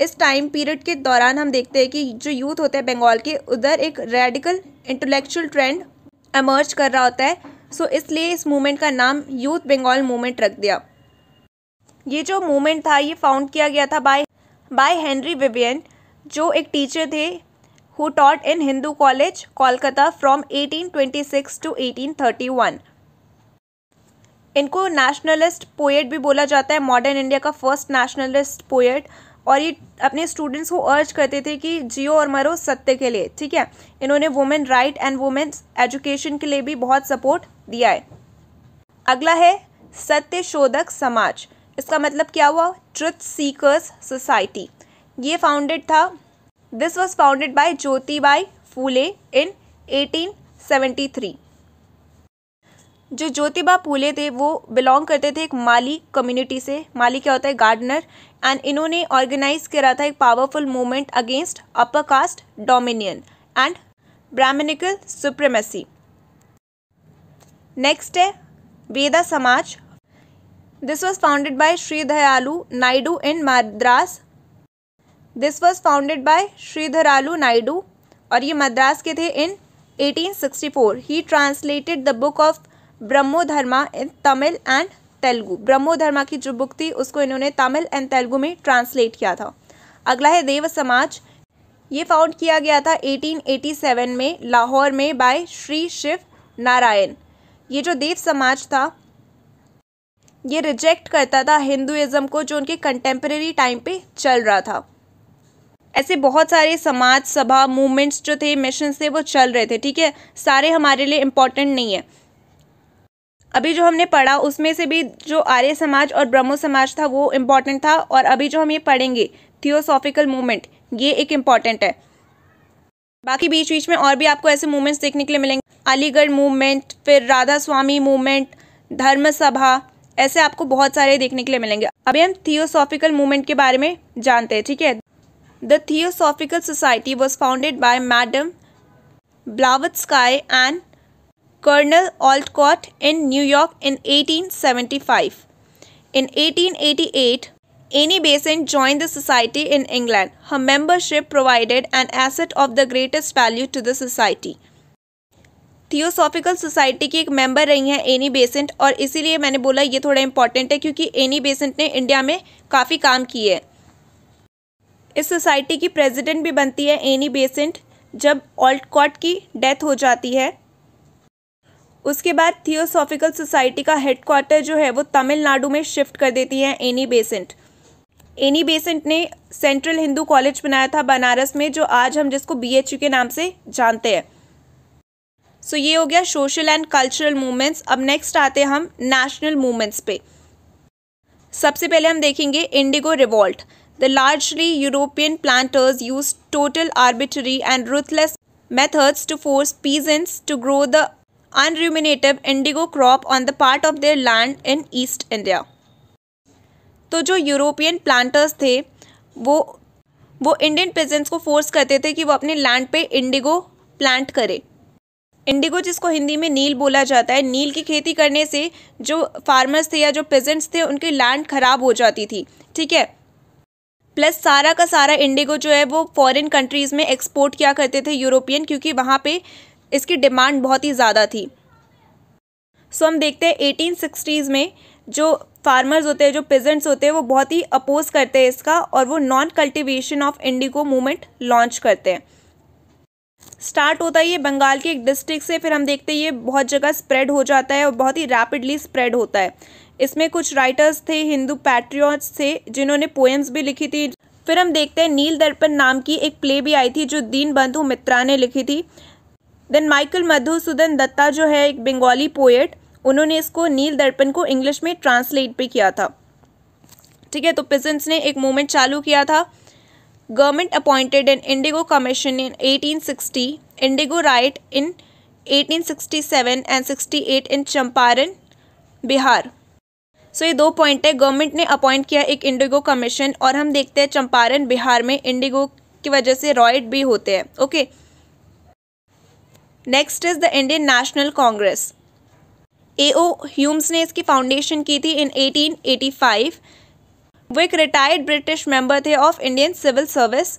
इस time period के दौरान हम देखते हैं कि जो यूथ होते हैं बंगाल के उधर एक रेडिकल इंटेलेक्चुअल ट्रेंड एमर्ज कर रहा होता है सो so, इसलिए इस मूवमेंट का नाम यूथ बंगाल मूवमेंट रख दिया ये जो मूवमेंट था ये फाउंड किया गया था बाय बाय हेनरी विवियन जो एक टीचर थे who taught in Hindu college Kolkata from 1826 to 1831 इनको नेशनलिस्ट पोएट भी बोला जाता है मॉडर्न इंडिया का फर्स्ट नेशनलिस्ट पोएट और ये अपने स्टूडेंट्स को अर्ज करते थे कि जियो और मरो सत्य के लिए ठीक है इन्होंने women right and women's education के लिए भी बहुत सपोर्ट दिया है अगला है सत्य शोधक समाज इसका मतलब क्या हुआ ट्रुथ सीकर्स सोसाइटी ये फाउंडेड था this was founded by Jyotiba Phule in 1873 जो ज्योतिबा फूले थे वो बिलोंग करते थे एक माली कम्युनिटी से माली क्या होता है गार्डनर एंड इन्होंने ऑर्गेनाइज करा था एक powerful movement against upper caste dominion and Brahmanical supremacy next है Veda Samaj this was founded by Shri Dayalu Naidu in Madras this was founded by Shri Dayalu Naidu और ये मद्रास के थे in 1864. Translated the book of Brahmo Dharma in Tamil and Brahmo Dharma की जो बुक थी उसको इन्होंने तमिल एंड तेलुगू में ट्रांसलेट किया था अगला है देव समाज ये फाउंड किया गया था 1887 में लाहौर में बाय श्री शिव नारायण ये जो देव समाज था ये रिजेक्ट करता था हिंदुज़म को जो उनके कंटेम्प्रेरी टाइम पे चल रहा था ऐसे बहुत सारे समाज सभा मूवमेंट्स जो थे मिशन थे वो चल रहे थे ठीक है सारे हमारे लिए इम्पॉर्टेंट नहीं है अभी जो हमने पढ़ा उसमें से भी जो आर्य समाज और ब्रह्मो समाज था वो इम्पॉर्टेंट था और अभी जो हम ये पढ़ेंगे थियोसॉफिकल मूवमेंट ये एक इम्पॉर्टेंट है बाकी बीच बीच में और भी आपको ऐसे मूवमेंट्स देखने के लिए मिलेंगे अलीगढ़ मूवमेंट फिर राधा स्वामी मूवमेंट धर्म सभा ऐसे आपको बहुत सारे देखने के लिए मिलेंगे अभी हम थियोसॉफिकल मूवमेंट के बारे में जानते हैं ठीक है the theosophical society was founded by madam Blavatsky and colonel Olcott in New York in 1875 in 1888 Annie Besant join the society in England her membership provided an asset of the greatest value to the society theosophical society की एक member रही हैं Annie Besant और इसीलिए मैंने बोला ये थोड़ा इंपॉर्टेंट है क्योंकि एनी बेसेंट ने इंडिया में काफ़ी काम किए इस सोसाइटी की प्रेसिडेंट भी बनती है एनी बेसेंट जब ऑल्टकॉट की डेथ हो जाती है उसके बाद थियोसॉफिकल सोसाइटी का हेडक्वार्टर जो है वो तमिलनाडु में शिफ्ट कर देती है एनी बेसेंट एनी बेसेंट ने सेंट्रल हिंदू कॉलेज बनाया था बनारस में जो आज हम जिसको बीएचयू के नाम से जानते हैं सो ये हो गया सोशल एंड कल्चरल मूवमेंट्स अब नेक्स्ट आते हैं हम नेशनल मूवमेंट्स पे सबसे पहले हम देखेंगे indigo revolt the largely European planters use total arbitrary and ruthless methods to force peasants to grow the unremunerative indigo crop on the part of their land in east India तो जो European planters थे वो वो Indian peasants को force करते थे कि वो अपने लैंड पे इंडिगो प्लांट करें इंडिगो जिसको हिंदी में नील बोला जाता है नील की खेती करने से जो फार्मर्स थे या जो पेजेंट्स थे उनकी लैंड खराब हो जाती थी ठीक है प्लस सारा का सारा इंडिगो जो है वो फॉरेन कंट्रीज़ में एक्सपोर्ट किया करते थे यूरोपियन क्योंकि वहाँ पे इसकी डिमांड बहुत ही ज़्यादा थी सो so, हम देखते हैं एटीन सिक्सटीज़ में जो फार्मर्स होते हैं जो पेजेंट्स होते हैं वो बहुत ही अपोज करते हैं इसका और वो non cultivation of indigo movement launch करते हैं स्टार्ट होता है ये बंगाल के एक डिस्ट्रिक्ट से फिर हम देखते हैं ये बहुत जगह स्प्रेड हो जाता है और बहुत ही रैपिडली स्प्रेड होता है इसमें कुछ राइटर्स थे हिंदू पैट्रियट्स थे जिन्होंने पोएम्स भी लिखी थी फिर हम देखते हैं नील दर्पण नाम की एक प्ले भी आई थी जो दीन बंधु मित्रा ने लिखी थी देन माइकल मधुसूदन दत्ता जो है एक बंगाली पोएट उन्होंने इसको नील दर्पण को इंग्लिश में ट्रांसलेट भी किया था ठीक है तो पिजेंट्स ने एक मूवमेंट चालू किया था Government appointed an Indigo Commission in 1860, Indigo Riot in 1867 and 68 in Champaran, Bihar so so, ये दो पॉइंट है गवर्नमेंट ने अपॉइंट किया एक इंडिगो कमीशन और हम देखते हैं चंपारण बिहार में इंडिगो की वजह से रॉयट भी होते हैं okay next is the Indian national Congress A O Hume's ने इसकी फाउंडेशन की थी इन 1885 वो एक रिटायर्ड ब्रिटिश मेंबर थे ऑफ इंडियन सिविल सर्विस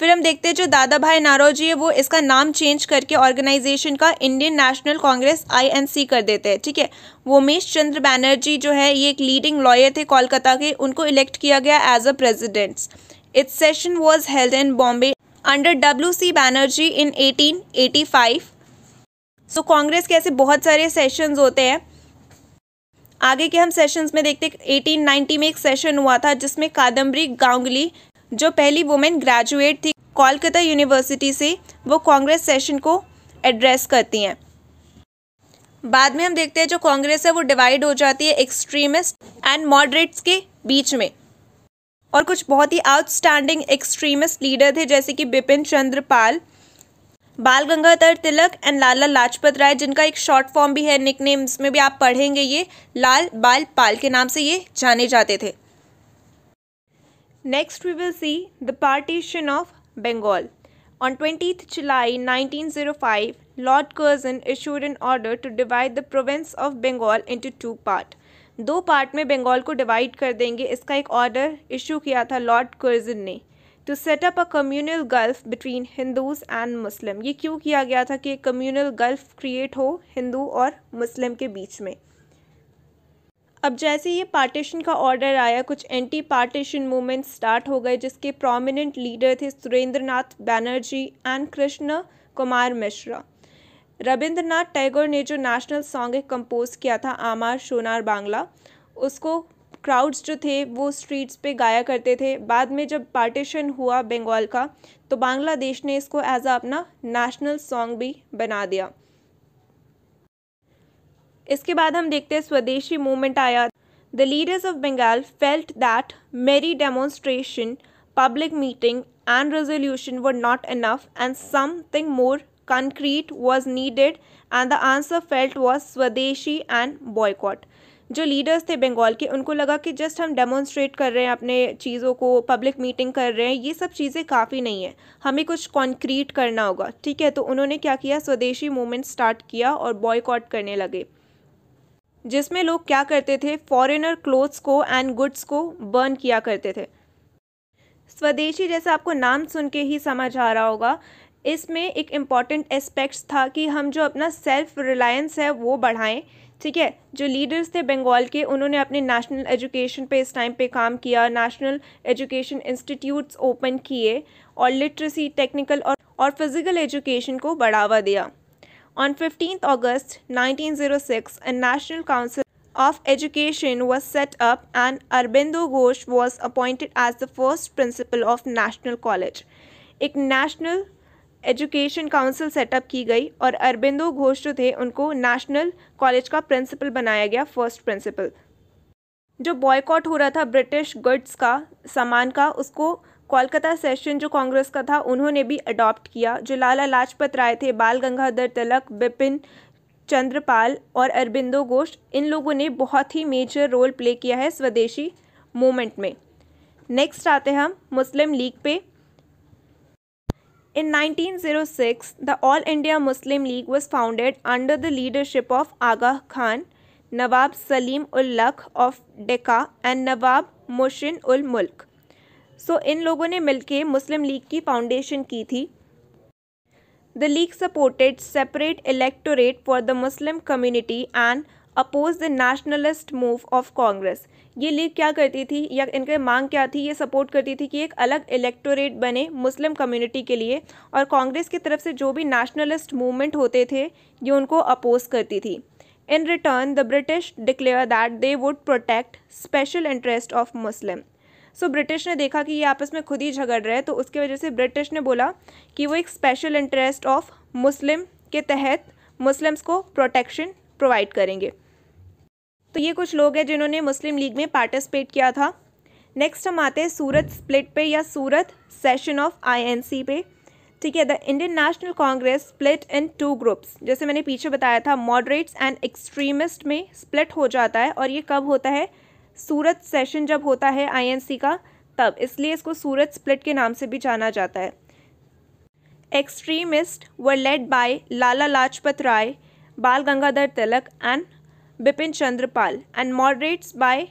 फिर हम देखते हैं जो दादा भाई नारोजी है वो इसका नाम चेंज करके ऑर्गेनाइजेशन का इंडियन नेशनल कांग्रेस आईएनसी कर देते हैं ठीक है वो उमेश चंद्र बैनर्जी जो है ये एक लीडिंग लॉयर थे कोलकाता के उनको इलेक्ट किया गया as a presidents its session was held in Bombay under W C Banerjee in eighteen eighty five so Congress के ऐसे बहुत सारे सेशन होते हैं आगे के हम सेशंस में देखते 1890 में एक सेशन हुआ था जिसमें कादम्बरी गांगुली जो पहली वुमेन ग्रेजुएट थी कोलकाता यूनिवर्सिटी से वो कांग्रेस सेशन को एड्रेस करती हैं बाद में हम देखते हैं जो कांग्रेस है वो डिवाइड हो जाती है एक्सट्रीमिस्ट एंड मॉडरेट्स के बीच में और कुछ बहुत ही आउटस्टैंडिंग एक्सट्रीमिस्ट लीडर थे जैसे कि बिपिन चंद्र पाल बाल गंगाधर तिलक एंड लाला लाजपत राय जिनका एक शॉर्ट फॉर्म भी है निक नेम इसमें भी आप पढ़ेंगे ये लाल बाल पाल के नाम से ये जाने जाते थे next we will see the partition of Bengal on twenty July 1905, Lord Curzon issued an order to divide the province of Bengal into two part दो पार्ट में बंगाल को डिवाइड कर देंगे इसका एक ऑर्डर इशू किया था लॉर्ड कर्जन ने to set up a communal gulf between Hindus and Muslim ये क्यों किया गया था कि कम्यूनल गल्फ क्रिएट हो हिंदू और मुस्लिम के बीच में अब जैसे ये पार्टीशन का ऑर्डर आया कुछ एंटी पार्टीशन मूवमेंट स्टार्ट हो गए जिसके प्रोमिनेंट लीडर थे सुरेंद्रनाथ बैनर्जी एंड कृष्ण कुमार मिश्रा रविंद्रनाथ टैगोर ने जो नेशनल सॉन्ग कंपोज किया था आमार सोनार बांग्ला उसको क्राउड्स जो थे वो स्ट्रीट्स पे गाया करते थे बाद में जब पार्टीशन हुआ बंगाल का तो बांग्लादेश ने इसको एज अ अपना नेशनल सॉन्ग भी बना दिया इसके बाद हम देखते हैं स्वदेशी मूवमेंट आया the leaders of Bengal felt that mere demonstration public meeting and resolution were not enough and something more concrete was needed and the answer felt was Swadeshi and boycott जो लीडर्स थे बंगाल के उनको लगा कि जस्ट हम डेमोन्स्ट्रेट कर रहे हैं अपने चीज़ों को पब्लिक मीटिंग कर रहे हैं ये सब चीज़ें काफ़ी नहीं है हमें कुछ कॉन्क्रीट करना होगा ठीक है तो उन्होंने क्या किया स्वदेशी मूवमेंट स्टार्ट किया और बॉयकॉट करने लगे जिसमें लोग क्या करते थे फॉरेनर क्लोथ्स को एंड गुड्स को बर्न किया करते थे स्वदेशी जैसा आपको नाम सुन के ही समझ आ रहा होगा इसमें एक इम्पॉर्टेंट एस्पेक्ट्स था कि हम जो अपना सेल्फ रिलायंस है वो बढ़ाएं ठीक है जो लीडर्स थे बंगाल के उन्होंने अपने नेशनल एजुकेशन पे इस टाइम पे काम किया नेशनल एजुकेशन इंस्टीट्यूट्स ओपन किए और लिटरेसी टेक्निकल और और फिज़िकल एजुकेशन को बढ़ावा दिया on fifteen August 1906 a national council of education was set up and Aurobindo Ghosh was appointed as the first principal of National College एक नेशनल एजुकेशन काउंसिल सेटअप की गई और अरबिंदो घोष जो थे उनको नेशनल कॉलेज का प्रिंसिपल बनाया गया फर्स्ट प्रिंसिपल जो बॉयकॉट हो रहा था ब्रिटिश गुड्स का सामान का उसको कोलकाता सेशन जो कांग्रेस का था उन्होंने भी अडॉप्ट किया जो लाला लाजपत राय थे बाल गंगाधर तिलक बिपिन चंद्रपाल और अरबिंदो घोष इन लोगों ने बहुत ही मेजर रोल प्ले किया है स्वदेशी मूवमेंट में नेक्स्ट आते हैं हम मुस्लिम लीग पे In 1906, the All India Muslim League was founded under the leadership of Aga Khan, Nawab Salim ul Lakh of Dekka, and Nawab Mushin ul Mulk. So, in logon ne milke Muslim League ki foundation ki thi. The League supported separate electorate for the Muslim community and oppose the nationalist move of Congress ये league क्या करती थी या इनके मांग क्या थी ये सपोर्ट करती थी कि एक अलग इलेक्टोरेट बने मुस्लिम कम्युनिटी के लिए और कांग्रेस की तरफ से जो भी नेशनलिस्ट मूवमेंट होते थे ये उनको अपोज करती थी in return the British declare that they would protect special interest of Muslim so British ने देखा कि ये आपस में खुद ही झगड़ रहे हैं तो उसकी वजह से ब्रिटिश ने बोला कि वो एक स्पेशल इंटरेस्ट ऑफ मुस्लिम के तहत मुस्लिम्स को प्रोटेक्शन प्रोवाइड करेंगे तो ये कुछ लोग हैं जिन्होंने मुस्लिम लीग में पार्टिसिपेट किया था नेक्स्ट हम आते हैं सूरत स्प्लिट पे या सूरत सेशन ऑफ आईएनसी पे ठीक है the Indian national Congress split in two groups जैसे मैंने पीछे बताया था मॉडरेट्स एंड एक्सट्रीमिस्ट में स्प्लिट हो जाता है और ये कब होता है सूरत सेशन जब होता है आईएनसी का तब इसलिए इसको सूरत स्प्लिट के नाम से भी जाना जाता है extremist were led by Lala Lajpat Rai Bal Gangadhar Tilak and Bipin Chandra Pal and moderates by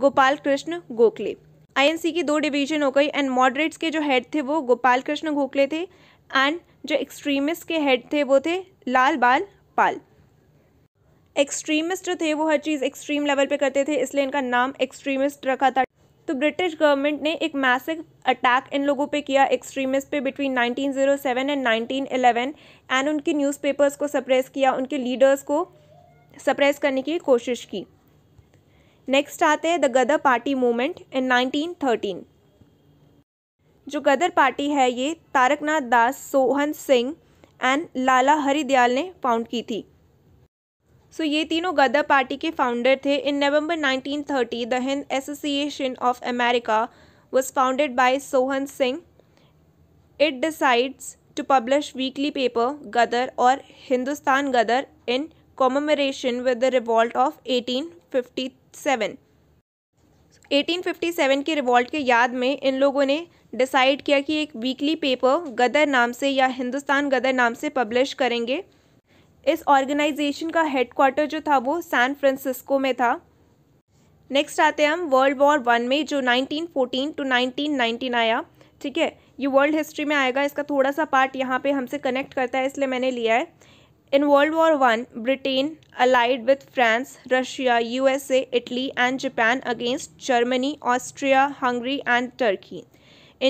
Gopal Krishna Gokhale INC की दो डिवीजन हो गई एंड मॉडरेट्स के जो हेड थे वो गोपाल कृष्ण गोखले थे एंड जो एक्सट्रीमिस्ट के हेड थे वो थे लाल बाल पाल एक्सट्रीमिस्ट जो थे वो हर चीज़ एक्सट्रीम लेवल पे करते थे इसलिए इनका नाम एक्सट्रीमिस्ट रखा था तो ब्रिटिश गवर्नमेंट ने एक मैसिव अटैक इन लोगों पे किया एक्सट्रीमिस्ट पे बिटवीन 1907 एंड 1911 एंड उनके न्यूज़पेपर्स को सप्रेस किया उनके लीडर्स को सप्रेस करने की कोशिश की नेक्स्ट आते हैं the Ghadar party movement in 1913 जो गदर पार्टी है ये तारकनाथ दास सोहन सिंह एंड लाला हरिदयाल ने फाउंड की थी सो so, ये तीनों गदर पार्टी के फाउंडर थे in November 1930 the Hind Association of America founded by Sohan Singh it decides to publish weekly paper Ghadar और हिंदुस्तान गदर इन in commemoration with the revolt of 1857 1857 के रिवॉल्ट के याद में इन लोगों ने डिसाइड किया कि एक वीकली पेपर गदर नाम से या हिंदुस्तान गदर नाम से पब्लिश करेंगे इस ऑर्गेनाइजेशन का हेडक्वार्टर जो था वो सैन फ्रांसिस्को में था नेक्स्ट आते हैं हम वर्ल्ड वॉर वन में जो 1914 टू 1919 आया ठीक है ये वर्ल्ड हिस्ट्री में आएगा इसका थोड़ा सा पार्ट यहाँ पे हमसे कनेक्ट करता है इसलिए मैंने लिया है In World War I, Britain allied with France, Russia, USA, Italy, and Japan against Germany, Austria, Hungary, and Turkey.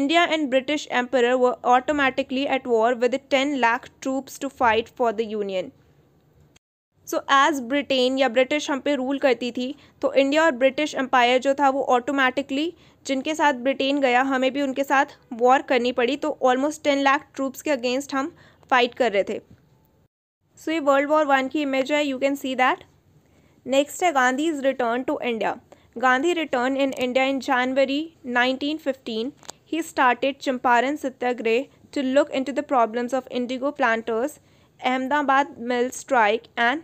India and British Empire were automatically at war with 10 lakh troops to fight for the Union. So as Britain या British हम पे rule करती थी तो India और British empire जो था वो ऑटोमेटिकली जिनके साथ ब्रिटेन गया हमें भी उनके साथ वॉर करनी पड़ी तो ऑलमोस्ट टेन लाख ट्रूप्स के अगेंस्ट हम फाइट कर रहे थे सो ये वर्ल्ड वॉर वन की इमेज है you can see that next है Gandhi is return to India Gandhi return in India in January 1915 he started Champaran Satyagraha to look into the problems of indigo planters Ahmedabad mill strike and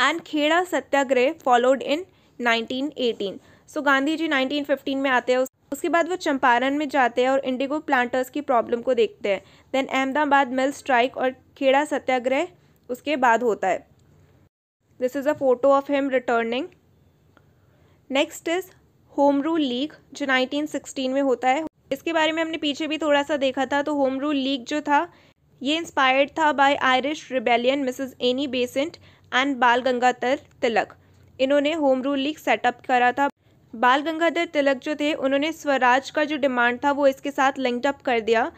and Kheda Satyagraha followed in 1918. So so, Gandhi ji 1915 में आते हैं उसके बाद वो चंपारण में जाते हैं और इंडिगो प्लांटर्स की प्रॉब्लम को देखते हैं देन अहमदाबाद मिल स्ट्राइक और खेड़ा सत्याग्रह उसके बाद होता है this is a photo of him returning next is Home Rule League जो 1916 में होता है इसके बारे में हमने पीछे भी थोड़ा सा देखा था तो होम रूल लीग जो था ये इंस्पायर्ड था by Irish rebellion Mrs Annie Besant and Bal Gangadhar तिलक इन्होंने होम रूल लीग सेटअप करा था बाल गंगाधर तिलक जो थे उन्होंने स्वराज का जो डिमांड था वो इसके साथ लिंकडअप कर दिया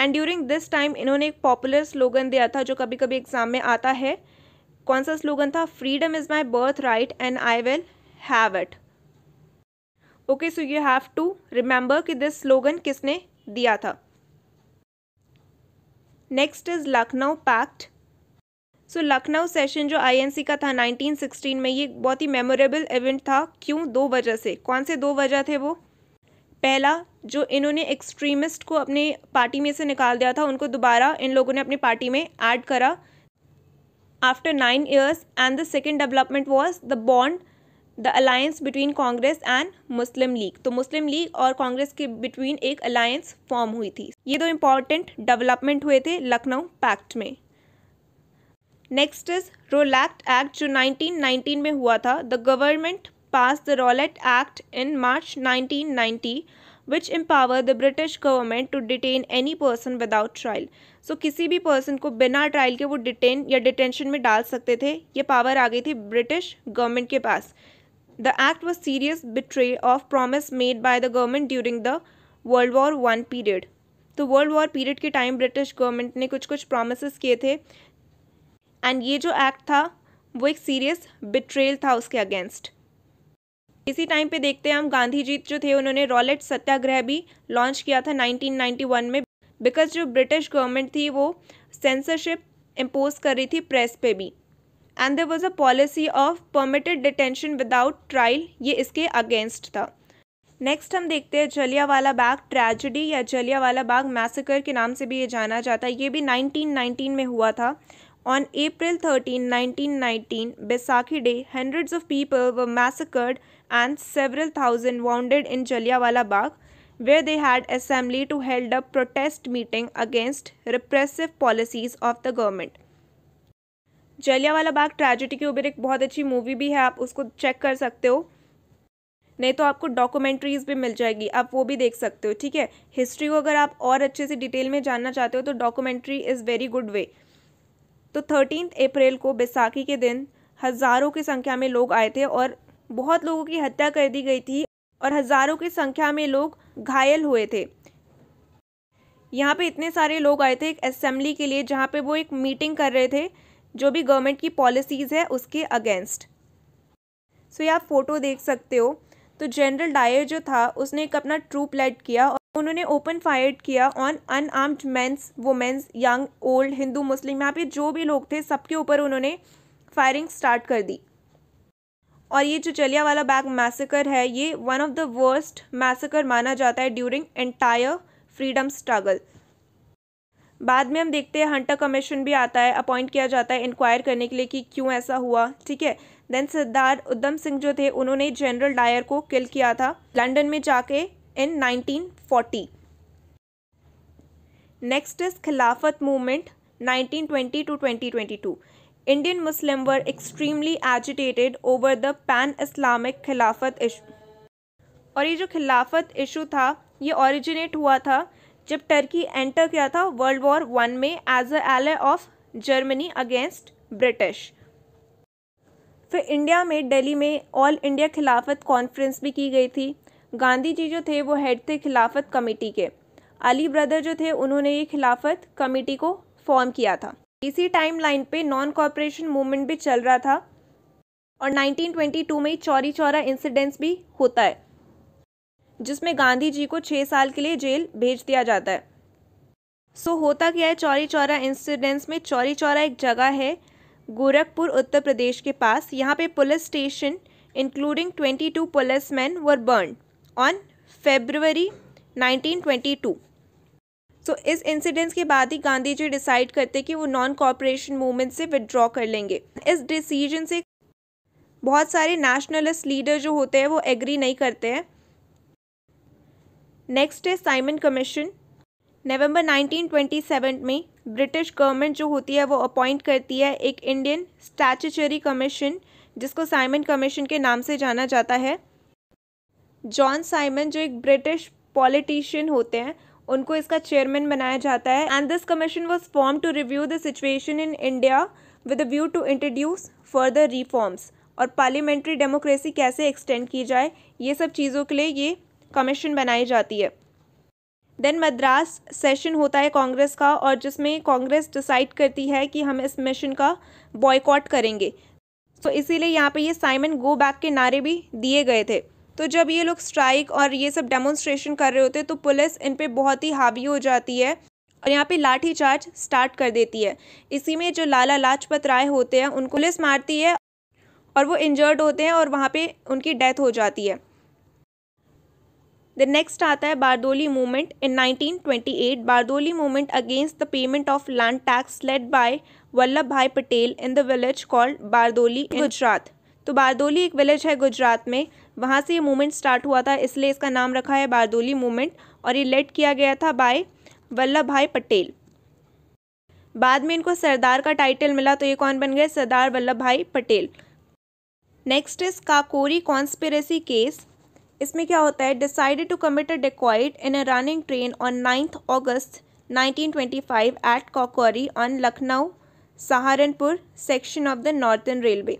एंड ड्यूरिंग दिस टाइम इन्होंने एक पॉपुलर स्लोगन दिया था जो कभी कभी एग्जाम में आता है कौन सा स्लोगन था freedom is my birthright and I will have it okay so you have to remember कि दिस स्लोगन किसने दिया था next is Lucknow Pact so Lucknow session जो आईएनसी का था 1916 में ये बहुत ही मेमोरेबल इवेंट था क्यों दो वजह से कौन से दो वजह थे वो पहला जो इन्होंने एक्सट्रीमिस्ट को अपने पार्टी में से निकाल दिया था उनको दोबारा इन लोगों ने अपनी पार्टी में ऐड करा after nine years and the second development was the bond the alliance between Congress and Muslim League तो मुस्लिम लीग और कांग्रेस के बिटवीन एक अलायंस फॉर्म हुई थी ये दो इम्पॉर्टेंट डेवलपमेंट हुए थे लखनऊ पैक्ट में नेक्स्ट इज रोलैक्ट एक्ट जो 1919 में हुआ था the government pass the Rowlatt Act in March 1990 which empower the British government to detain any person without trial so किसी भी पर्सन को बिना ट्रायल के वो डिटेन या डिटेंशन में डाल सकते थे ये पावर आ गई थी ब्रिटिश गवर्नमेंट के पास the act was serious betray of promise made by the government during the World War One period तो वर्ल्ड वॉर पीरियड के टाइम ब्रिटिश गवर्नमेंट ने कुछ कुछ प्रोमिस किए थे एंड ये जो एक्ट था वो एक सीरियस बिट्रेल था उसके अगेंस्ट इसी टाइम पे देखते हैं हम गांधी जी जो थे उन्होंने रॉलेट सत्याग्रह भी लॉन्च किया था 1991 में बिकॉज जो ब्रिटिश गवर्नमेंट थी वो सेंसरशिप इम्पोज कर रही थी प्रेस पे भी and there was a policy of permitted detention without trial ये इसके अगेंस्ट था नेक्स्ट हम देखते हैं जलियावाला बाग ट्रेजिडी या जलियावाला बाग मैसेकर के नाम से भी ये जाना जाता है ये भी 1919 में हुआ था on April 13, 1919 Baisakhi day hundreds of people were massacred and several thousand wounded in Jallianwala Bagh, where they had assembly to held a protest meeting against repressive policies of the government. Jallianwala Bagh tragedy के upar एक बहुत अच्छी movie भी है आप उसको check कर सकते हो नहीं तो आपको डॉक्यूमेंट्रीज भी मिल जाएगी आप वो भी देख सकते हो ठीक है हिस्ट्री को अगर आप और अच्छे से डिटेल में जानना चाहते हो तो डॉक्यूमेंट्री इज़ वेरी गुड वे तो थर्टीन अप्रैल को बैसाखी के दिन हज़ारों की संख्या में लोग आए थे और बहुत लोगों की हत्या कर दी गई थी और हज़ारों की संख्या में लोग घायल हुए थे यहाँ पे इतने सारे लोग आए थे एक असेंबली के लिए जहाँ पे वो एक मीटिंग कर रहे थे जो भी गवर्नमेंट की पॉलिसीज़ है उसके अगेंस्ट सो so, ये आप फ़ोटो देख सकते हो तो जनरल डायर जो था उसने एक अपना ट्रूप लेड किया और उन्होंने ओपन फायर किया on unarmed mens womens young old Hindu Muslim यहाँ पे जो भी लोग थे सबके ऊपर उन्होंने फायरिंग स्टार्ट कर दी और ये जो वाला बैग मैसेकर है ये one of the worst massacre माना जाता है ड्यूरिंग एंटायर फ्रीडम स्ट्रगल बाद में हम देखते हैं हंटर कमीशन भी आता है अपॉइंट किया जाता है इंक्वायर करने के लिए कि क्यों ऐसा हुआ ठीक है देन सरदार उधम सिंह जो थे उन्होंने जनरल डायर को किल किया था लंडन में जाके इन 1940 next is Khilafat movement 1920 to 2022 Indian Muslims were extremely agitated over the pan-Islamic खिलाफत issue. और ये जो खिलाफत इशू था ये ऑरिजिनेट हुआ था जब टर्की एंटर किया था वर्ल्ड वॉर वन में as a ally of Germany against British फिर इंडिया में दिल्ली में ऑल इंडिया खिलाफत कॉन्फ्रेंस भी की गई थी गांधी जी जो थे वो हेड थे खिलाफत कमेटी के अली ब्रदर जो थे उन्होंने ये खिलाफत कमेटी को फॉर्म किया था इसी टाइम लाइन पे नॉन कॉपरेशन मूवमेंट भी चल रहा था और 1922 में चौरी चौरा इंसिडेंट्स भी होता है जिसमें गांधी जी को छः साल के लिए जेल भेज दिया जाता है सो so, होता क्या है चौरी चौरा इंसिडेंट्स में चौरी चौरा एक जगह है गोरखपुर उत्तर प्रदेश के पास यहाँ पे police station including 22 policeman were burn on February 1922 so so, इस इंसिडेंस के बाद ही गांधी जी डिसाइड करते कि वो नॉन कॉपरेशन मूवमेंट से विदड्रॉ कर लेंगे इस डिसीजन से बहुत सारे नेशनलिस्ट लीडर जो होते हैं वो एग्री नहीं करते हैं नेक्स्ट है साइमन कमीशन नवंबर 1927 में ब्रिटिश गवर्नमेंट जो होती है वो अपॉइंट करती है एक इंडियन स्टैचुचरी कमीशन जिसको साइमन कमीशन के नाम से जाना जाता है जॉन साइमन जो एक ब्रिटिश पॉलिटिशियन होते हैं उनको इसका चेयरमैन बनाया जाता है and this commission was form to review the situation in India with a view to introduce further reforms और पार्लियामेंट्री डेमोक्रेसी कैसे एक्सटेंड की जाए ये सब चीज़ों के लिए ये कमीशन बनाई जाती है देन मद्रास सेशन होता है कांग्रेस का और जिसमें कांग्रेस डिसाइड करती है कि हम इस मिशन का बॉयकॉट करेंगे तो so, इसीलिए यहाँ पे ये साइमन गो बैक के नारे भी दिए गए थे तो जब ये लोग स्ट्राइक और ये सब डेमोन्स्ट्रेशन कर रहे होते हैं तो पुलिस इन पर बहुत ही हावी हो जाती है और यहाँ पे लाठी चार्ज स्टार्ट कर देती है इसी में जो लाला लाजपत राय होते हैं उनको पुलिस मारती है और वो इंजर्ड होते हैं और वहाँ पे उनकी डेथ हो जाती है द नेक्स्ट आता है Bardoli movement in 1928 Bardoli movement against the payment of land tax led by Vallabh Bhai Patel in the village called Bardoli Gujarat तो बारदोली एक विलेज है गुजरात में वहाँ से ये मूवमेंट स्टार्ट हुआ था इसलिए इसका नाम रखा है बारदोली मूवमेंट और ये लेड किया गया था बाय वल्लभ भाई पटेल बाद में इनको सरदार का टाइटल मिला तो ये कौन बन गए Sardar Vallabh Bhai Patel next is Kakori conspiracy case इसमें क्या होता है decided to commit a dacoit in a running train on ninth August 1925 at Kakori on Lucknow Saharanpur section of the Northern Railway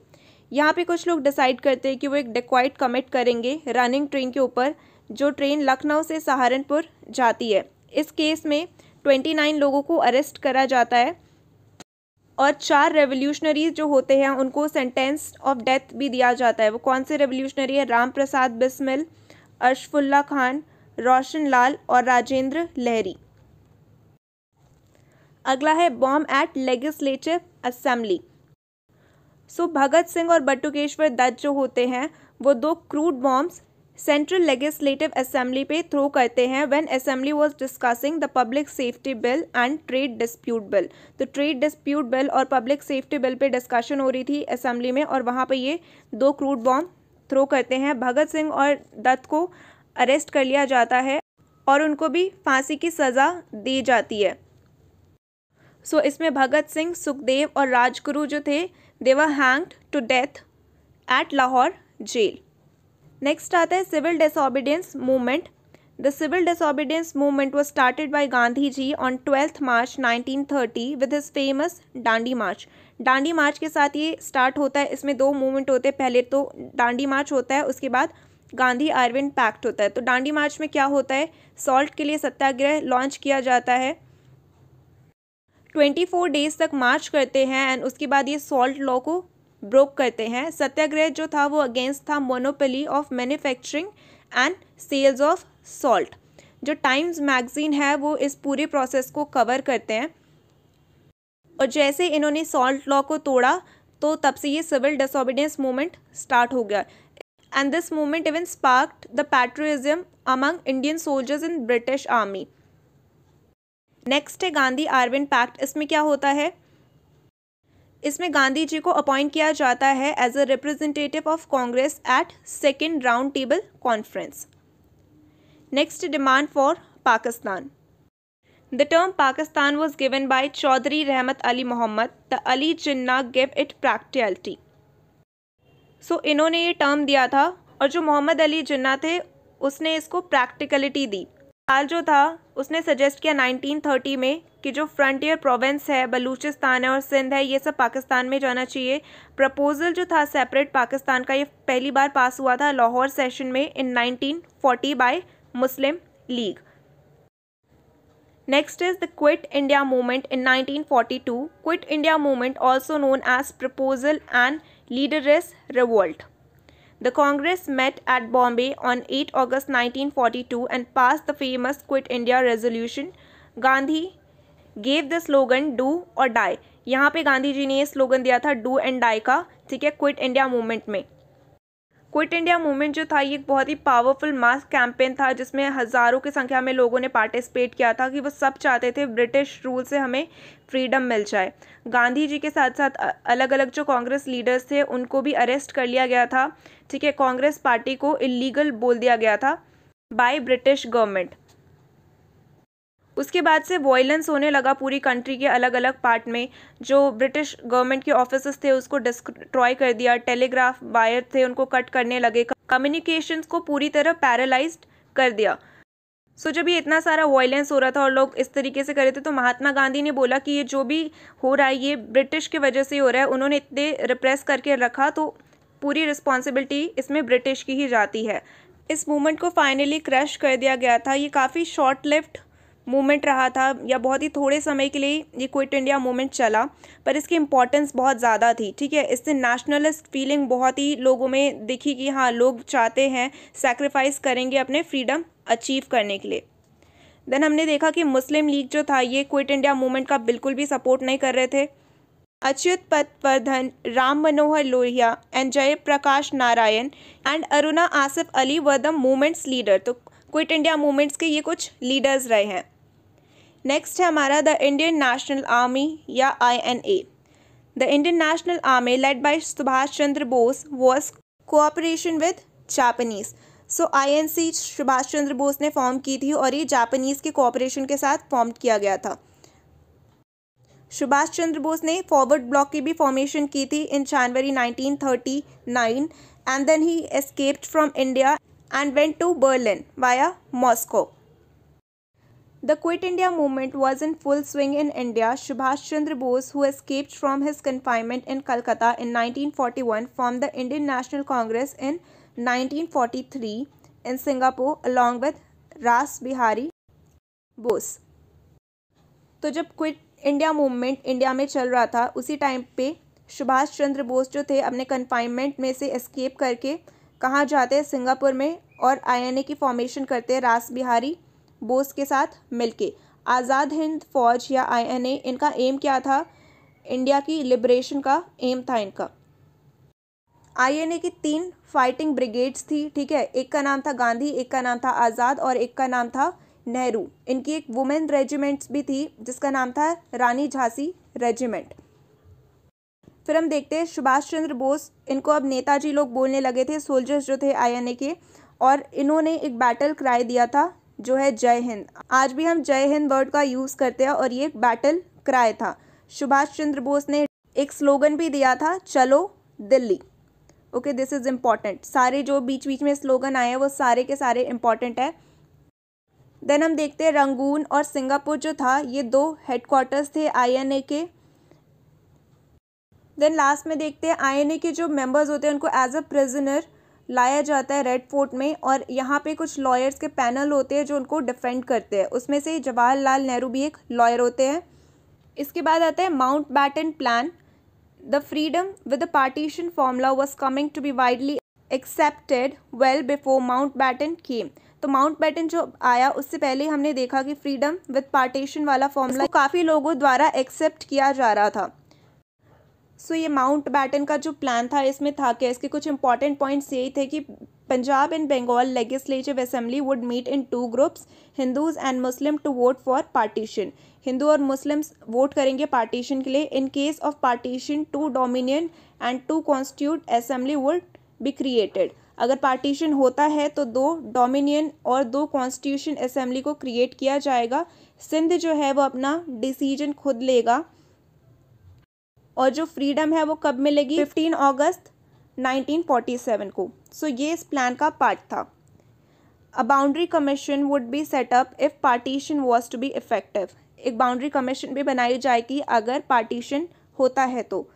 यहाँ पे कुछ लोग डिसाइड करते हैं कि वो एक डेक्वाइट कमिट करेंगे रनिंग ट्रेन के ऊपर जो ट्रेन लखनऊ से सहारनपुर जाती है इस केस में ट्वेंटी नाइन लोगों को अरेस्ट करा जाता है और चार रेवोल्यूशनरीज जो होते हैं उनको सेंटेंस ऑफ डेथ भी दिया जाता है वो कौन से रेवोल्यूशनरी है राम प्रसाद बिस्मिल अशफुल्ला खान रोशन लाल और राजेंद्र लहरी अगला है bomb at legislative assembly so Bhagat Singh और बटुकेश्वर दत्त जो होते हैं वो दो crude bombs central legislative assembly पे थ्रो करते हैं when assembly was discussing the public safety bill and trade dispute bill तो ट्रेड डिस्प्यूट बिल और पब्लिक सेफ्टी बिल पे डिस्कशन हो रही थी असेंबली में और वहाँ पे ये दो क्रूड बॉम्ब थ्रो करते हैं भगत सिंह और दत्त को अरेस्ट कर लिया जाता है और उनको भी फांसी की सज़ा दी जाती है सो so, इसमें भगत सिंह सुखदेव और राजगुरु जो थे they were hanged to death at Lahore jail next आता है civil disobedience movement civil civil movement was started by Gandhi ji on twelfth March nineteen thirty with his famous Dandi March Dandi March के साथ ये स्टार्ट होता है इसमें दो मूवमेंट होते हैं पहले तो डांडी मार्च होता है उसके बाद गांधी आरविन पैक्ट होता है तो डांडी मार्च में क्या होता है सॉल्ट के लिए सत्याग्रह लॉन्च किया जाता है ट्वेंटी फोर डेज तक मार्च करते हैं एंड उसके बाद ये सॉल्ट लॉ को ब्रोक करते हैं सत्याग्रह जो था वो अगेंस्ट था monopoly of manufacturing and sales of salt जो टाइम्स मैगजीन है वो इस पूरे प्रोसेस को कवर करते हैं और जैसे इन्होंने सॉल्ट लॉ को तोड़ा तो तब से ये सिविल डिसोबिडेंस मूवमेंट स्टार्ट हो गया and this movement even sparked the patriotism among Indian soldiers in British army next है गांधी आरविन पैक्ट इसमें क्या होता है इसमें गांधी जी को अपॉइंट किया जाता है as a representative of Congress at second Round table Conference next demand for Pakistan the term Pakistan was given by Chaudhry Rahmat Ali Mohammad the Ali Jinnah give it practicality. So इन्होंने ये टर्म दिया था और जो मोहम्मद अली जिन्ना थे उसने इसको प्रैक्टिकलिटी दी साल जो था उसने सजेस्ट किया 1930 में कि जो फ्रंटियर प्रोविंस है बलूचिस्तान है और सिंध है ये सब पाकिस्तान में जाना चाहिए प्रपोजल जो था सेपरेट पाकिस्तान का ये पहली बार पास हुआ था लाहौर सेशन में in 1940 by Muslim League next is the Quit India movement in 1942. Quit India movement also known as proposal and leaders revolt The Congress met at Bombay on 8 August 1942 and passed the famous Quit India Resolution. Gandhi gave the slogan Do or Die. यहाँ पे गांधी जी ने ये slogan दिया था do and die का ठीक है Quit India movement में क्विट इंडिया मूवमेंट जो था ये एक बहुत ही पावरफुल मास कैंपेन था जिसमें हज़ारों की संख्या में लोगों ने पार्टिसिपेट किया था कि वो सब चाहते थे ब्रिटिश रूल से हमें फ्रीडम मिल जाए गांधी जी के साथ साथ अलग अलग जो कांग्रेस लीडर्स थे उनको भी अरेस्ट कर लिया गया था ठीक है कांग्रेस पार्टी को इलीगल बोल दिया गया था बाय ब्रिटिश गवर्नमेंट उसके बाद से वॉयलेंस होने लगा पूरी कंट्री के अलग अलग पार्ट में जो ब्रिटिश गवर्नमेंट के ऑफिस थे उसको डिस्ट्रॉय कर दिया टेलीग्राफ वायर थे उनको कट करने लगे कम्युनिकेशन को पूरी तरह पैरालाइज कर दिया सो so, जब ये इतना सारा वॉयलेंस हो रहा था और लोग इस तरीके से कर रहे थे तो महात्मा गांधी ने बोला कि ये जो भी हो रहा है ये ब्रिटिश की वजह से हो रहा है उन्होंने इतने रिप्रेस करके रखा तो पूरी रिस्पॉन्सिबिलिटी इसमें ब्रिटिश की ही जाती है इस मूवमेंट को फाइनली क्रश कर दिया गया था ये काफ़ी शॉर्ट लिफ्ट मूवमेंट रहा था या बहुत ही थोड़े समय के लिए ये क्विट इंडिया मूवमेंट चला पर इसकी इम्पोर्टेंस बहुत ज़्यादा थी ठीक है इससे नेशनलिस्ट फीलिंग बहुत ही लोगों में दिखी कि हाँ लोग चाहते हैं सेक्रीफाइस करेंगे अपने फ्रीडम अचीव करने के लिए देन हमने देखा कि मुस्लिम लीग जो था ये क्विट इंडिया मूवमेंट का बिल्कुल भी सपोर्ट नहीं कर रहे थे Achyut Patwardhan Ram Manohar Lohia and Jai Prakash Narayan and Aruna Asaf Ali were the movements leader तो क्विट इंडिया मूवमेंट्स के ये कुछ लीडर्स रहे हैं नेक्स्ट है हमारा द इंडियन नेशनल आर्मी या INA the Indian National Army led by Subhash Chandra Bose was cooperation with Japanese so INC Subhash Chandra Bose ने फॉर्म की थी और ये जापानीज के कोऑपरेशन के साथ फॉर्म किया गया था सुभाष चंद्र बोस ने फॉरवर्ड ब्लॉक की भी फॉर्मेशन की थी in January 1939 and then he escaped from India and went to Berlin via Moscow The Quit India movement was in full swing in India. Subhash Chandra Bose, who escaped from his confinement in Calcutta in 1941, formed the Indian National Congress in 1943 in Singapore along with Ras Bihari Bose. तो जब quit India movement India में चल रहा था उसी time पे सुभाष चंद्र बोस जो थे अपने कन्फाइनमेंट में से एस्केप करके कहाँ जाते हैं सिंगापुर में और आईएनए की फॉर्मेशन करते हैं रास बिहारी बोस के साथ मिलके आज़ाद हिंद फौज या आईएनए इनका एम क्या था इंडिया की लिबरेशन का एम था इनका आईएनए की तीन फाइटिंग ब्रिगेड्स थी ठीक है एक का नाम था गांधी एक का नाम था आज़ाद और एक का नाम था नेहरू इनकी एक वुमेन रेजिमेंट्स भी थी जिसका नाम था रानी झांसी रेजिमेंट फिर हम देखते हैं सुभाष चंद्र बोस इनको अब नेताजी लोग बोलने लगे थे सोल्जर्स जो थे आईएनए के और इन्होंने एक बैटल क्राई दिया था जो है जय हिंद आज भी हम जय हिंद वर्ड का यूज़ करते हैं और ये एक बैटल क्राय था सुभाष चंद्र बोस ने एक स्लोगन भी दिया था चलो Delhi okay this is important सारे जो बीच बीच में स्लोगन आए हैं वो सारे के सारे इम्पॉर्टेंट है देन हम देखते हैं रंगून और सिंगापुर जो था ये दो हेडक्वार्टर्स थे आईएनए के देन लास्ट में देखते हैं आईएनए के जो मेंबर्स होते हैं उनको एज अ प्रिजनर लाया जाता है रेड फोर्ट में और यहाँ पे कुछ लॉयर्स के पैनल होते हैं जो उनको डिफेंड करते हैं उसमें से जवाहरलाल नेहरू भी एक लॉयर होते हैं इसके बाद आता है Mountbatten plan the freedom with the partition formula was coming to be widely accepted well before Mountbatten came तो माउंट बैटन जो आया उससे पहले हमने देखा कि फ्रीडम विद पार्टीशन वाला फॉर्मूला काफ़ी लोगों द्वारा एक्सेप्ट किया जा रहा था सो ये माउंट बैटन का जो प्लान था इसमें था कि इसके कुछ इंपॉर्टेंट पॉइंट्स यही थे कि Punjab and Bengal legislative assembly would meet in two groups Hindus and Muslim to vote for partition Hindu और मुस्लिम्स वोट करेंगे पार्टीशन के लिए in case of partition two dominion and two constituent assembly would be created अगर partition होता है तो दो dominion और दो कॉन्स्टिट्यूशन असेंबली को क्रिएट किया जाएगा सिंध जो है वो अपना डिसीजन खुद लेगा और जो फ्रीडम है वो कब मिलेगी फिफ्टीन अगस्त 1947 को सो so, ये इस प्लान का पार्ट था a boundary commission would be set up if partition was to be effective एक बाउंड्री कमीशन भी बनाई जाएगी अगर पार्टीशन होता है तो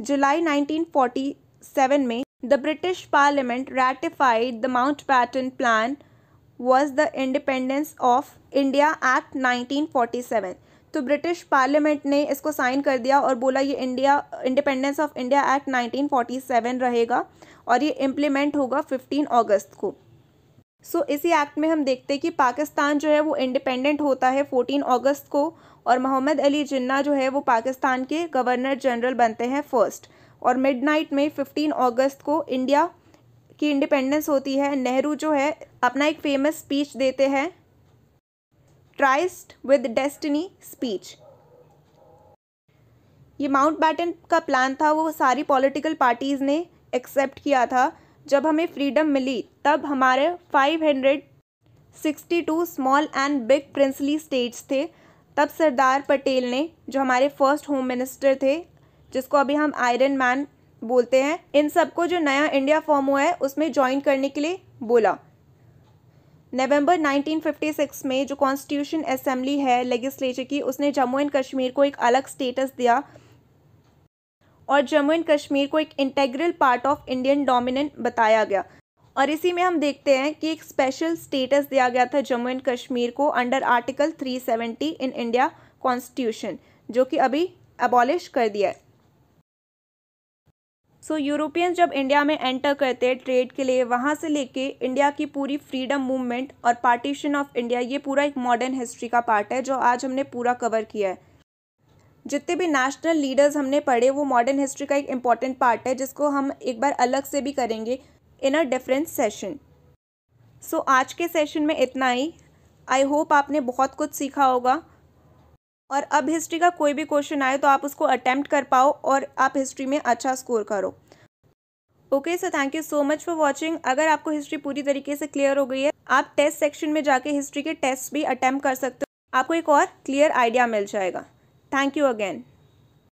जुलाई 1947 में the British parliament ratified the Mountbatten plan was the Independence of India Act 1947 तो ब्रिटिश पार्लियामेंट ने इसको साइन कर दिया और बोला ये India Independence of India Act 1947 रहेगा और ये इम्प्लीमेंट होगा 15 अगस्त को सो so, इसी एक्ट में हम देखते हैं कि पाकिस्तान जो है वो इंडिपेंडेंट होता है 14 अगस्त को और मोहम्मद अली जिन्ना जो है वो पाकिस्तान के गवर्नर जनरल बनते हैं फर्स्ट और मिड में फिफ्टीन अगस्त को इंडिया की इंडिपेंडेंस होती है नेहरू जो है अपना एक फेमस स्पीच देते हैं ट्राइस्ट विद डेस्टिनी स्पीच ये माउंट बैटन का प्लान था वो सारी पॉलिटिकल पार्टीज़ ने एक्सेप्ट किया था जब हमें फ्रीडम मिली तब हमारे 562 small and big princely states थे तब सरदार पटेल ने जो हमारे फर्स्ट होम मिनिस्टर थे जिसको अभी हम आयरन मैन बोलते हैं इन सबको जो नया इंडिया फॉर्म हुआ है उसमें ज्वाइन करने के लिए बोला नवंबर 1956 में जो कॉन्स्टिट्यूशन असेंबली है लेजिस्लेचर की उसने जम्मू एंड कश्मीर को एक अलग स्टेटस दिया और जम्मू एंड कश्मीर को एक integral part of Indian dominant बताया गया और इसी में हम देखते हैं कि एक स्पेशल स्टेटस दिया गया था जम्मू एंड कश्मीर को under article 370 in India constitution जो कि अभी अबॉलिश कर दिया है सो यूरोपियंस जब इंडिया में एंटर करते हैं ट्रेड के लिए वहाँ से लेके इंडिया की पूरी फ्रीडम मूवमेंट और पार्टीशन ऑफ इंडिया ये पूरा एक मॉडर्न हिस्ट्री का पार्ट है जो आज हमने पूरा कवर किया है जितने भी नेशनल लीडर्स हमने पढ़े वो मॉडर्न हिस्ट्री का एक इम्पॉर्टेंट पार्ट है जिसको हम एक बार अलग से भी करेंगे इन अ डिफरेंट सेशन सो आज के सेशन में इतना ही आई होप आपने बहुत कुछ सीखा होगा और अब हिस्ट्री का कोई भी क्वेश्चन आए तो आप उसको अटैम्प्ट कर पाओ और आप हिस्ट्री में अच्छा स्कोर करो okay sir thank you so much for watching अगर आपको हिस्ट्री पूरी तरीके से क्लियर हो गई है आप टेस्ट सेक्शन में जाके हिस्ट्री के टेस्ट भी अटैम्प्ट कर सकते हो आपको एक और क्लियर आइडिया मिल जाएगा थैंक यू अगेन